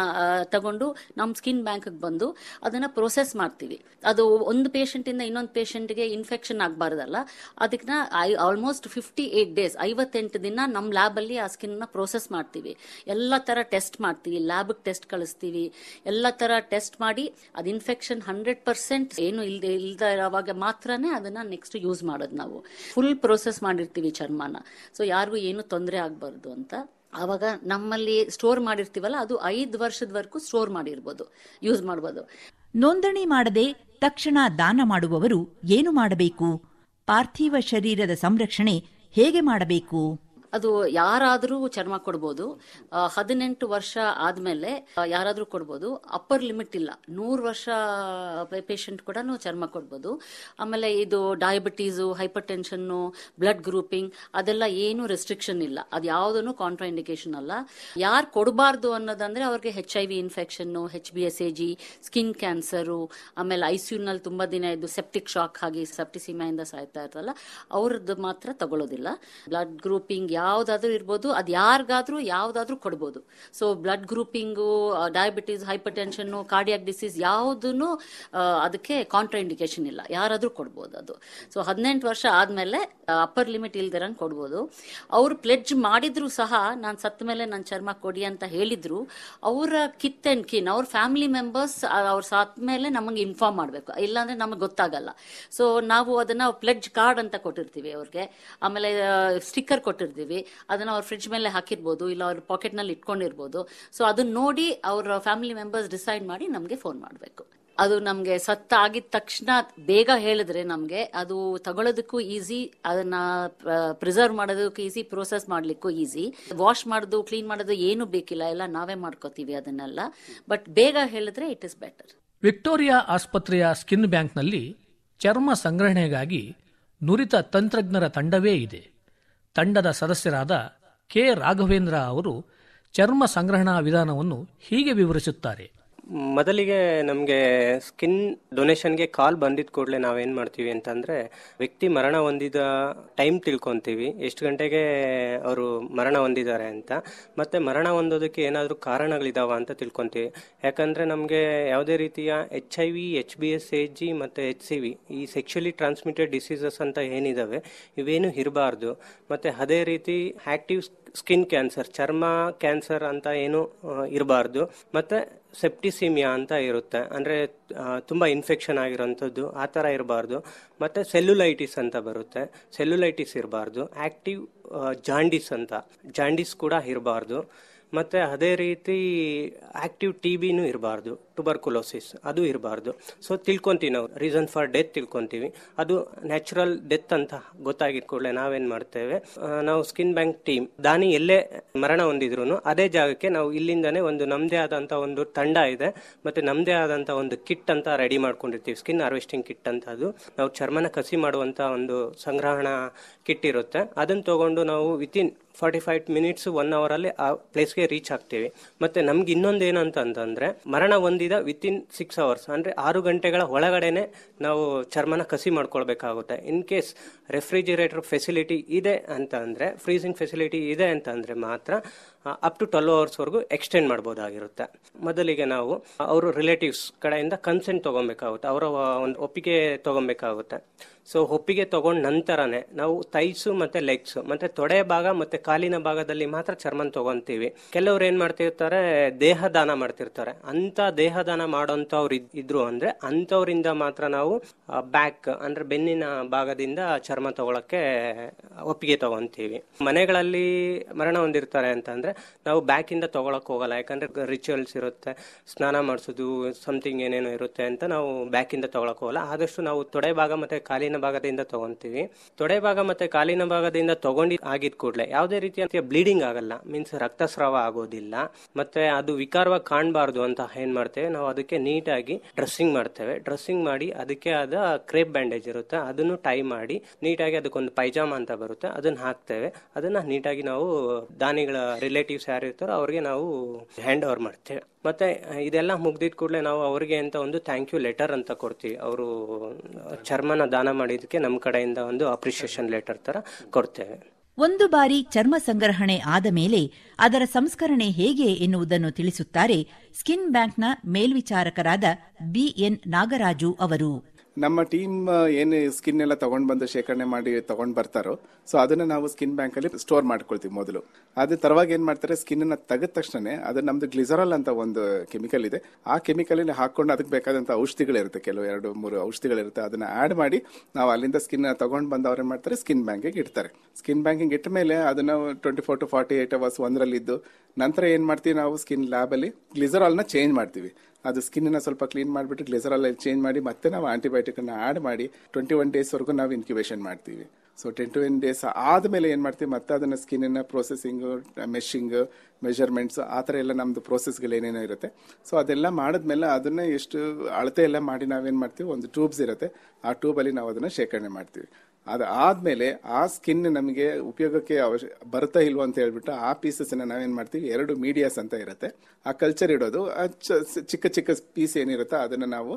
ತಗೊಂಡು ನಮ್ಮ ಸ್ಕಿನ್ ಬ್ಯಾಂಕ್ ಬಂದು ಅದನ್ನ ಪ್ರೋಸೆಸ್ ಮಾಡ್ತೀವಿ ಅದು ಒಂದು ಪೇಷಂಟ್ ಇಂದ ಇನ್ನೊಂದು ಪೇಷಂಟ್ಗೆ ಇನ್ಫೆಕ್ಷನ್ ಆಗಬಾರ್ದಲ್ಲ ಅದಕ್ಕ ಆಲ್ಮೋಸ್ಟ್ ಫಿಫ್ಟಿ ಏಟ್ ಡೇಸ್ ಐವತ್ತೆಂಟು ದಿನ ನಮ್ಮ ಲ್ಯಾಬ್ ಅಲ್ಲಿ ಆ ಸ್ಕಿನ್ ನ ಪ್ರೋಸೆಸ್ ಮಾಡ್ತೀವಿ ಎಲ್ಲ ತರ ಟೆಸ್ಟ್ ಮಾಡ್ತೀವಿ ಲ್ಯಾಬ್ ಟೆಸ್ಟ್ ಕಳಿಸ್ತೀವಿ ಎಲ್ಲ ತರ ಟೆಸ್ಟ್ ಮಾಡಿ ಅದ್ ಇನ್ಫೆಕ್ಷನ್ ಹಂಡ್ರೆಡ್ ಪರ್ಸೆಂಟ್ ಏನು ಇಲ್ದೆ ಇಲ್ದ ಇರೋವಾಗ ಮಾತ್ರನೇ ಅದನ್ನ ನೆಕ್ಸ್ಟ್ ಯೂಸ್ ಮಾಡೋದು ನಾವು ಫುಲ್ ಪ್ರೋಸೆಸ್ ಮಾಡಿರ್ತೀವಿ ಚರ್ಮನ ಸೊ ಯಾರಿಗೂ ಏನು ತೊಂದರೆ ಆಗಬಾರ್ದು ಅಂತ ಆವಾಗ ನಮ್ಮಲ್ಲಿ ಸ್ಟೋರ್ ಮಾಡಿರ್ತೀವಲ್ಲ ಅದು ಐದು ವರ್ಷದವರೆಗೂ ಸ್ಟೋರ್ ಮಾಡಿರ್ಬೋದು ಯೂಸ್ ಮಾಡ್ಬೋದು ನೋಂದಣಿ ಮಾಡದೆ ತಕ್ಷಣ ದಾನ ಮಾಡುವವರು ಏನು ಮಾಡಬೇಕು ಪಾರ್ಥಿವ ಶರೀರದ ಸಂರಕ್ಷಣೆ ಹೇಗೆ ಮಾಡಬೇಕು ಅದು ಯಾರಾದರೂ ಚರ್ಮ ಕೊಡ್ಬೋದು ಹದಿನೆಂಟು ವರ್ಷ ಆದ್ಮೇಲೆ ಯಾರಾದರೂ ಕೊಡ್ಬೋದು ಅಪ್ಪರ್ ಲಿಮಿಟ್ ಇಲ್ಲ ನೂರು ವರ್ಷ ಪೇಷಂಟ್ ಕೂಡ ಚರ್ಮ ಕೊಡ್ಬೋದು ಆಮೇಲೆ ಇದು diabetes hypertension blood grouping ಅದೆಲ್ಲ ಏನು ರೆಸ್ಟ್ರಿಕ್ಷನ್ ಇಲ್ಲ ಅದು ಯಾವುದನ್ನು ಕಾಂಟ್ರಾ ಇಂಡಿಕೇಶನ್ ಅಲ್ಲ ಯಾರು ಕೊಡಬಾರ್ದು ಅನ್ನೋದಂದ್ರೆ ಅವ್ರಿಗೆ H I V infection H B S A G skin cancer ಆಮೇಲೆ ಐಸಿಯುನಲ್ಲಿ ತುಂಬಾ ದಿನ ಇದ್ದು ಸೆಪ್ಟಿಕ್ ಶಾಕ್ ಆಗಿ ಸೆಪ್ಟಿಸಿಮಾಯಿಂದ ಸಾಯ್ತಾ ಇರ್ತಲ್ಲ ಅವ್ರದ್ದು ಮಾತ್ರ ತಗೊಳ್ಳೋದಿಲ್ಲ ಬ್ಲಡ್ ಗ್ರೂಪಿಂಗ್ ಯಾವ ಯಾವುದಾದ್ರೂ ಇರ್ಬೋದು ಅದು ಯಾರಿಗಾದ್ರೂ ಯಾವುದಾದ್ರೂ ಕೊಡ್ಬೋದು so blood grouping diabetes hypertension cardiac disease ಯಾವುದೂ ಅದಕ್ಕೆ ಕಾಂಟ್ರಾ ಇಂಡಿಕೇಶನ್ ಇಲ್ಲ ಯಾರಾದರೂ ಕೊಡ್ಬೋದು ಅದು ಸೊ ಹದಿನೆಂಟು ವರ್ಷ ಆದಮೇಲೆ ಅಪ್ಪರ್ ಲಿಮಿಟ್ ಇಲ್ದಿರಂಗೆ ಕೊಡ್ಬೋದು ಅವ್ರು ಪ್ಲೆಡ್ಜ್ ಮಾಡಿದ್ರು ಸಹ ನಾನು ಸತ್ತ ಮೇಲೆ ನನ್ನ ಚರ್ಮ ಕೊಡಿ ಅಂತ ಹೇಳಿದ್ರು ಅವರ ಕಿತ್ ಅಂಡ್ ಕಿನ್ ಅವ್ರ ಫ್ಯಾಮಿಲಿ ಮೆಂಬರ್ಸ್ ಅವ್ರ ಸತ್ ಮೇಲೆ ನಮಗೆ ಇನ್ಫಾರ್ಮ್ ಮಾಡಬೇಕು ಇಲ್ಲಾಂದರೆ ನಮಗೆ ಗೊತ್ತಾಗಲ್ಲ ಸೊ ನಾವು ಅದನ್ನು ಪ್ಲೆಡ್ಜ್ ಕಾರ್ಡ್ ಅಂತ ಕೊಟ್ಟಿರ್ತೀವಿ ಅವ್ರಿಗೆ ಆಮೇಲೆ ಸ್ಟಿಕ್ಕರ್ ಕೊಟ್ಟಿರ್ತೀವಿ ಮಾಡಿದ್ವಿ ಅದನ್ನ ಅವ್ರ ಫ್ರಿಡ್ಜ್ ಮೇಲೆ ಹಾಕಿರ್ಬೋದು ಇಲ್ಲ ಅವ್ರ ನಲ್ಲಿ ಇಟ್ಕೊಂಡಿರ್ಬೋದು ಸೊ ಅದನ್ನ ನೋಡಿ ಅವ್ರ ಫ್ಯಾಮಿಲಿ ಮೆಂಬರ್ಸ್ ಡಿಸೈಡ್ ಮಾಡಿ ನಮಗೆ ಫೋನ್ ಮಾಡಬೇಕು ಅದು ನಮಗೆ ಸತ್ತ ಆಗಿದ ತಕ್ಷಣ ಬೇಗ ಹೇಳಿದ್ರೆ ನಮಗೆ ಅದು ತಗೊಳ್ಳೋದಕ್ಕೂ ಈಸಿ ಅದನ್ನ ಪ್ರಿಸರ್ವ್ ಮಾಡೋದಕ್ಕೂ ಈಸಿ ಪ್ರೋಸೆಸ್ ಮಾಡ್ಲಿಕ್ಕೂ ಈಸಿ ವಾಶ್ ಮಾಡೋದು ಕ್ಲೀನ್ ಮಾಡೋದು ಏನು ಬೇಕಿಲ್ಲ ಎಲ್ಲ ನಾವೇ ಮಾಡ್ಕೋತೀವಿ ಅದನ್ನೆಲ್ಲ ಬಟ್ ಬೇಗ ಹೇಳಿದ್ರೆ ಇಟ್ ಇಸ್ ಬೆಟರ್ ವಿಕ್ಟೋರಿಯಾ ಆಸ್ಪತ್ರೆಯ ಸ್ಕಿನ್ ಬ್ಯಾಂಕ್ನಲ್ಲಿ ಚರ್ಮ ಸಂಗ್ರಹಣೆಗಾಗಿ ನುರಿತ ತಂತ್ರಜ್ಞರ ತಂಡವೇ ಇದೆ ತಂಡದ ಸದಸ್ಯರಾದ ಕೆ ರಾಘವೇಂದ್ರ ಅವರು ಚರ್ಮ ಸಂಗ್ರಹಣಾ ವಿಧಾನವನ್ನು ಹೀಗೆ ವಿವರಿಸುತ್ತಾರೆ ಮೊದಲಿಗೆ ನಮಗೆ ಸ್ಕಿನ್ ಡೊನೇಷನ್ಗೆ ಕಾಲ್ ಬಂದಿದ್ದ ಕೂಡಲೇ ನಾವೇನು ಮಾಡ್ತೀವಿ ಅಂತಂದರೆ ವ್ಯಕ್ತಿ ಮರಣ ಹೊಂದಿದ ಟೈಮ್ ತಿಳ್ಕೊತೀವಿ ಎಷ್ಟು ಗಂಟೆಗೆ ಅವರು ಮರಣ ಹೊಂದಿದ್ದಾರೆ ಅಂತ ಮತ್ತು ಮರಣ ಹೊಂದೋದಕ್ಕೆ ಏನಾದರೂ ಕಾರಣಗಳಿದಾವ ಅಂತ ತಿಳ್ಕೊತೀವಿ ಯಾಕಂದರೆ ನಮಗೆ ಯಾವುದೇ ರೀತಿಯ H I V H B S A G ಮತ್ತು ಎಚ್ ಸಿ ವಿ ಈ ಸೆಕ್ಷುಲಿ ಟ್ರಾನ್ಸ್ಮಿಟೆಡ್ ಡಿಸೀಸಸ್ ಅಂತ ಏನಿದ್ದಾವೆ ಇವೇನು ಇರಬಾರ್ದು ಮತ್ತು ಅದೇ ರೀತಿ ಆ್ಯಕ್ಟಿವ್ ಸ್ಕಿನ್ ಕ್ಯಾನ್ಸರ್ ಚರ್ಮ ಕ್ಯಾನ್ಸರ್ ಅಂತ ಏನು ಇರಬಾರ್ದು ಮತ್ತು ಸೆಪ್ಟಿಸಿಮಿಯಾ ಅಂತ ಇರುತ್ತೆ ಅಂದರೆ ತುಂಬ ಇನ್ಫೆಕ್ಷನ್ ಆಗಿರೋಂಥದ್ದು ಆ ಥರ ಇರಬಾರ್ದು ಮತ್ತು ಸೆಲ್ಯುಲೈಟಿಸ್ ಅಂತ ಬರುತ್ತೆ ಸೆಲ್ಯುಲೈಟಿಸ್ ಇರಬಾರ್ದು ಆ್ಯಕ್ಟಿವ್ ಜಾಂಡಿಸ್ ಅಂತ ಜಾಂಡಿಸ್ ಕೂಡ ಇರಬಾರ್ದು ಮತ್ತು ಅದೇ ರೀತಿ ಆ್ಯಕ್ಟಿವ್ ಟಿ ಬಿನೂ ಇರಬಾರ್ದು ಟುಬರ್ಕುಲೋಸಿಸ್ ಅದು ಇರಬಾರ್ದು ಸೊ ತಿಳ್ಕೊತೀವಿ ನಾವು ರೀಸನ್ ಫಾರ್ ಡೆತ್ ತಿಳ್ಕೊತೀವಿ ಅದು ನ್ಯಾಚುರಲ್ ಡೆತ್ ಅಂತ ಗೊತ್ತಾಗಿದ ಕೂಡಲೇ ನಾವೇನು ಮಾಡ್ತೇವೆ ನಾವು ಸ್ಕಿನ್ ಬ್ಯಾಂಕ್ ಟೀಮ್ ದಾನಿ ಎಲ್ಲೇ ಮರಣ ಹೊಂದಿದ್ರು ಅದೇ ಜಾಗಕ್ಕೆ ನಾವು ಇಲ್ಲಿಂದನೇ ಒಂದು ನಮ್ಮದೇ ಆದಂಥ ಒಂದು ತಂಡ ಇದೆ ಮತ್ತು ನಮ್ಮದೇ ಆದಂಥ ಒಂದು ಕಿಟ್ ಅಂತ ರೆಡಿ ಮಾಡ್ಕೊಂಡಿರ್ತೀವಿ ಸ್ಕಿನ್ ಹಾರ್ವೆಸ್ಟಿಂಗ್ ಕಿಟ್ ಅಂತ ಅದು ನಾವು ಚರ್ಮನ ಕಸಿ ಮಾಡುವಂಥ ಒಂದು ಸಂಗ್ರಹಣ ಕಿಟ್ ಇರುತ್ತೆ ಅದನ್ನು ತಗೊಂಡು ನಾವು within forty five minutes one ಅವರಲ್ಲಿ ಆ ಪ್ಲೇಸ್ಗೆ ರೀಚ್ ಆಗ್ತೀವಿ ಮತ್ತೆ ನಮ್ಗೆ ಇನ್ನೊಂದು ಏನಂತಂದ್ರೆ ಮರಣ ಒಂದು ವಿತ್ ವಿತಿನ್ ಸಿಕ್ಸ್ ಅವರ್ಸ್ ಅಂದರೆ ಆರು ಗಂಟೆಗಳ ಒಳಗಡೆನೆ ನಾವು ಚರ್ಮನ ಕಸಿ ಮಾಡ್ಕೊಳ್ಬೇಕಾಗುತ್ತೆ ಇನ್ ಕೇಸ್ ರೆಫ್ರಿಜಿರೇಟರ್ ಫೆಸಿಲಿಟಿ ಇದೆ ಅಂತ ಅಂದರೆ ಫ್ರೀಸಿಂಗ್ ಫೆಸಿಲಿಟಿ ಇದೆ ಅಂತ ಅಂದರೆ ಮಾತ್ರ ಅಪ್ ಟು ಟ್ವೆಲ್ವ್ ಅವರ್ಸ್ವರೆಗೂ ಎಕ್ಸ್ಟೆಂಡ್ ಮಾಡ್ಬೋದಾಗಿರುತ್ತೆ ಮೊದಲಿಗೆ ನಾವು ಅವರು ರಿಲೇಟಿವ್ಸ್ ಕಡೆಯಿಂದ ಕನ್ಸೆಂಟ್ ತೊಗೊಬೇಕಾಗುತ್ತೆ ಅವರ ಒಂದು ಒಪ್ಪಿಗೆ ತೊಗೊಬೇಕಾಗುತ್ತೆ ಸೊ ಒಪ್ಪಿಗೆ ತಗೊಂಡ ನಂತರನೇ ನಾವು ತೈಸು ಮತ್ತೆ ಲೆಗ್ಸು ಮತ್ತೆ ತೊಡೆ ಭಾಗ ಮತ್ತೆ ಕಾಲಿನ ಭಾಗದಲ್ಲಿ ಮಾತ್ರ ಚರ್ಮನ್ ತಗೊಂತೀವಿ ಕೆಲವ್ರು ಏನ್ ಮಾಡ್ತಿರ್ತಾರೆ ದೇಹದಾನ ಮಾಡ್ತಿರ್ತಾರೆ ಅಂತ ದೇಹದಾನ ಮಾಡೋಂಥವ್ರು ಇದ್ರು ಅಂದ್ರೆ ಅಂಥವರಿಂದ ಮಾತ್ರ ನಾವು ಬ್ಯಾಕ್ ಅಂದ್ರೆ ಬೆನ್ನಿನ ಭಾಗದಿಂದ ಚರ್ಮ ತಗೊಳಕ್ಕೆ ಒಪ್ಪಿಗೆ ತಗೊಂತೀವಿ ಮನೆಗಳಲ್ಲಿ ಮರಣ ಹೊಂದಿರ್ತಾರೆ ಅಂತಂದ್ರೆ ನಾವು ಬ್ಯಾಕ್ ಇಂದ ತಗೊಳಕ್ ಹೋಗಲ್ಲ ಯಾಕಂದ್ರೆ ರಿಚುವಲ್ಸ್ ಇರುತ್ತೆ ಸ್ನಾನ ಮಾಡಿಸೋದು ಸಮಥಿಂಗ್ ಏನೇನೋ ಇರುತ್ತೆ ಅಂತ ನಾವು ಬ್ಯಾಕ್ ಇಂದ ತಗೊಳಕ್ ಹೋಗಲ್ಲ ಆದಷ್ಟು ನಾವು ತೊಡೆ ಭಾಗ ಮತ್ತೆ ಕಾಲಿನ ಕಾಲಿನ ಭಾಗದಿಂದ ತಗೊಂತೀವಿ ತೊಡೆ ಭಾಗ ಮತ್ತೆ ಕಾಲಿನ ಭಾಗದಿಂದ ತಗೊಂಡಿ ಆಗಿದ ಕೂಡಲೇ ಯಾವುದೇ ರೀತಿಯ ಬ್ಲೀಡಿಂಗ್ ಆಗಲ್ಲ ಮೀನ್ಸ್ ರಕ್ತಸ್ರಾವ ಆಗೋದಿಲ್ಲ ಮತ್ತೆ ಅದು ವಿಕಾರವಾಗಿ ಕಾಣಬಾರ್ದು ಅಂತ ಏನ್ ಮಾಡ್ತೇವೆ ನಾವು ಅದಕ್ಕೆ ನೀಟಾಗಿ ಡ್ರೆಸ್ಸಿಂಗ್ ಮಾಡ್ತೇವೆ ಡ್ರೆಸ್ಸಿಂಗ್ ಮಾಡಿ ಅದಕ್ಕೆ ಆದ ಕ್ರೇಪ್ ಬ್ಯಾಂಡೇಜ್ ಇರುತ್ತೆ ಅದನ್ನು ಟೈ ಮಾಡಿ ನೀಟಾಗಿ ಅದಕ್ಕೊಂದು ಪೈಜಾಮ ಅಂತ ಬರುತ್ತೆ ಅದನ್ನ ಹಾಕ್ತೇವೆ ಅದನ್ನ ನೀಟಾಗಿ ನಾವು ದಾನಿಗಳ ರಿಲೇಟಿವ್ಸ್ ಯಾರು ಇರ್ತಾರೋ ಅವ್ರಿಗೆ ನಾವು ಹ್ಯಾಂಡ್ ಓವರ್ ಮಾಡ್ತೇವೆ ಮತ್ತೆ ಇದೆಲ್ಲ ಮುಗ್ದಿದ ಕೂಡಲೇ ನಾವು ಅವ್ರಿಗೆ ಅಂತ ಒಂದು ಥ್ಯಾಂಕ್ ಯು ಲೆಟರ್ ಅಂತ ಕೊಡ್ತೀವಿ ಅವರು ಚರ್ಮನ ದಾನ ಮಾಡಿದಕ್ಕೆ ನಮ್ಮ ಕಡೆಯಿಂದ ಒಂದು ಅಪ್ರಿಷಿಯೇಷನ್ ಲೆಟರ್ ತರ ಕೊಡ್ತೇವೆ ಒಂದು ಬಾರಿ ಚರ್ಮ ಸಂಗ್ರಹಣೆ ಆದ ಮೇಲೆ ಅದರ ಸಂಸ್ಕರಣೆ ಹೇಗೆ ಎನ್ನುವುದನ್ನು ತಿಳಿಸುತ್ತಾರೆ ಸ್ಕಿನ್ ಬ್ಯಾಂಕ್ನ ಮೇಲ್ವಿಚಾರಕರಾದ ಬಿಎನ್ ನಾಗರಾಜು ಅವರು ನಮ್ಮ ಟೀಮ್ ಏನು ಸ್ಕಿನ್ ಎಲ್ಲ ತಗೊಂಡ್ ಬಂದು ಶೇಖರಣೆ ಮಾಡಿ ತಗೊಂಡ್ ಬರ್ತಾರೋ ಸೊ ಅದನ್ನ ನಾವು ಸ್ಕಿನ್ ಬ್ಯಾಂಕ್ ಅಲ್ಲಿ ಸ್ಟೋರ್ ಮಾಡ್ಕೊಳ್ತೀವಿ ಮೊದಲು ಅದ್ರ ತರವಾಗಿ ಏನ್ ಮಾಡ್ತಾರೆ ಸ್ಕಿನ್ ಅನ್ನ ತೆಗೆದ ತಕ್ಷಣ ಅದು ನಮ್ದು ಗ್ಲಿಸರಾಲ್ ಅಂತ ಒಂದು ಕೆಮಿಕಲ್ ಇದೆ ಆ ಕೆಮಿಕಲ್ ಅಲ್ಲಿ ಹಾಕೊಂಡು ಅದಕ್ಕೆ ಬೇಕಾದಂತ ಔಷಧಿಗಳಿರುತ್ತೆ ಕೆಲವು ಎರಡು ಮೂರು ಔಷಧಿಗಳಿರುತ್ತೆ ಅದನ್ನ ಆಡ್ ಮಾಡಿ ನಾವು ಅಲ್ಲಿಂದ ಸ್ಕಿನ್ ತಗೊಂಡ್ ಬಂದು ಅವ್ರೇನ್ ಮಾಡ್ತಾರೆ ಸ್ಕಿನ್ ಬ್ಯಾಂಕಿಗೆ ಇಡ್ತಾರೆ ಸ್ಕಿನ್ ಬ್ಯಾಂಕಿಂಗ್ ಇಟ್ಟ ಮೇಲೆ ಅದನ್ನ twenty four to forty eight hours ಒಂದರಲ್ಲಿ ಇದ್ದು ನಂತರ ಏನ್ ಮಾಡ್ತೀವಿ ನಾವು ಸ್ಕಿನ್ ಲ್ಯಾಬ್ ಅಲ್ಲಿ ಗ್ಲಿಸರಾಲ್ ನ ಚೇಂಜ್ ಮಾಡ್ತೀವಿ ಅದು ಸ್ಕಿನ್ನನ್ನು ಸ್ವಲ್ಪ ಕ್ಲೀನ್ ಮಾಡಿಬಿಟ್ಟು ಅಲ್ಲಿ ಚೇಂಜ್ ಮಾಡಿ ಮತ್ತೆ ನಾವು ಆಂಟಿಬಯೋಟಿಕನ್ನು ಆ್ಯಡ್ ಮಾಡಿ ಟ್ವೆಂಟಿ ಒನ್ ಡೇಸ್ವರೆಗೂ ನಾವು ಇನ್ಕ್ಯುಬೇಷನ್ ಮಾಡ್ತೀವಿ ಸೊ ಟ್ವೆಂಟಿ ಒನ್ ಡೇಸ್ ಆದಮೇಲೆ ಏನು ಮಾಡ್ತೀವಿ ಮತ್ತೆ ಅದನ್ನು ಸ್ಕಿನ್ನನ್ನು ಪ್ರೊಸೆಸಿಂಗ್ ಮೆಷಿಂಗ್ ಮೆಷರ್ಮೆಂಟ್ಸ್ ಆ ಥರ ಎಲ್ಲ ನಮ್ಮದು ಪ್ರೋಸೆಸ್ಗಳು ಏನೇನೋ ಇರುತ್ತೆ ಸೊ ಅದೆಲ್ಲ ಮಾಡಿದ್ಮೇಲೆ ಅದನ್ನ ಎಷ್ಟು ಅಳತೆ ಎಲ್ಲ ಮಾಡಿ ನಾವೇನು ಮಾಡ್ತೀವಿ ಒಂದು ಟ್ಯೂಬ್ಸ್ ಇರುತ್ತೆ ಆ ಟ್ಯೂಬಲ್ಲಿ ನಾವು ಅದನ್ನು ಶೇಖರಣೆ ಮಾಡ್ತೀವಿ ಅದು ಆದಮೇಲೆ ಆ ಸ್ಕಿನ್ ನಮಗೆ ಉಪಯೋಗಕ್ಕೆ ಅವಶ್ಯ ಬರ್ತಾ ಇಲ್ವ ಅಂತ ಹೇಳ್ಬಿಟ್ಟು ಆ ಪೀಸಸ್ನ ನಾವೇನು ಮಾಡ್ತೀವಿ ಎರಡು ಮೀಡಿಯಾಸ್ ಅಂತ ಇರುತ್ತೆ ಆ ಕಲ್ಚರ್ ಇಡೋದು ಚಿಕ್ಕ ಚಿಕ್ಕ ಪೀಸ್ ಏನಿರುತ್ತೋ ಅದನ್ನು ನಾವು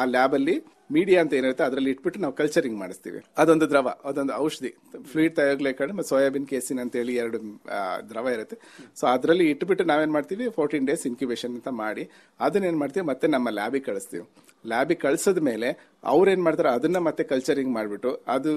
ಆ ಲ್ಯಾಬಲ್ಲಿ ಮೀಡಿಯಾ ಅಂತ ಏನಿರುತ್ತೆ ಅದರಲ್ಲಿ ಇಟ್ಬಿಟ್ಟು ನಾವು ಕಲ್ಚರಿಂಗ್ ಮಾಡಿಸ್ತೀವಿ ಅದೊಂದು ದ್ರವ ಅದೊಂದು ಔಷಧಿ ಫ್ಲೂಯಿಡ್ ಕಡೆ ಮತ್ತು ಸೋಯಾಬೀನ್ ಕೇಸಿನ್ ಅಂತೇಳಿ ಎರಡು ದ್ರವ ಇರುತ್ತೆ ಸೊ ಅದರಲ್ಲಿ ಇಟ್ಬಿಟ್ಟು ನಾವೇನು ಮಾಡ್ತೀವಿ ಫೋರ್ಟೀನ್ ಡೇಸ್ ಇನ್ಕ್ಯುಬೇಷನ್ ಅಂತ ಮಾಡಿ ಅದನ್ನೇನು ಮಾಡ್ತೀವಿ ಮತ್ತೆ ನಮ್ಮ ಲ್ಯಾಬಿಗೆ ಕಳಿಸ್ತೀವಿ ಲ್ಯಾಬಿಗೆ ಕಳಿಸಿದ ಮೇಲೆ ಅವ್ರೇನು ಮಾಡ್ತಾರೆ ಅದನ್ನು ಮತ್ತೆ ಕಲ್ಚರಿಂಗ್ ಮಾಡಿಬಿಟ್ಟು ಅದು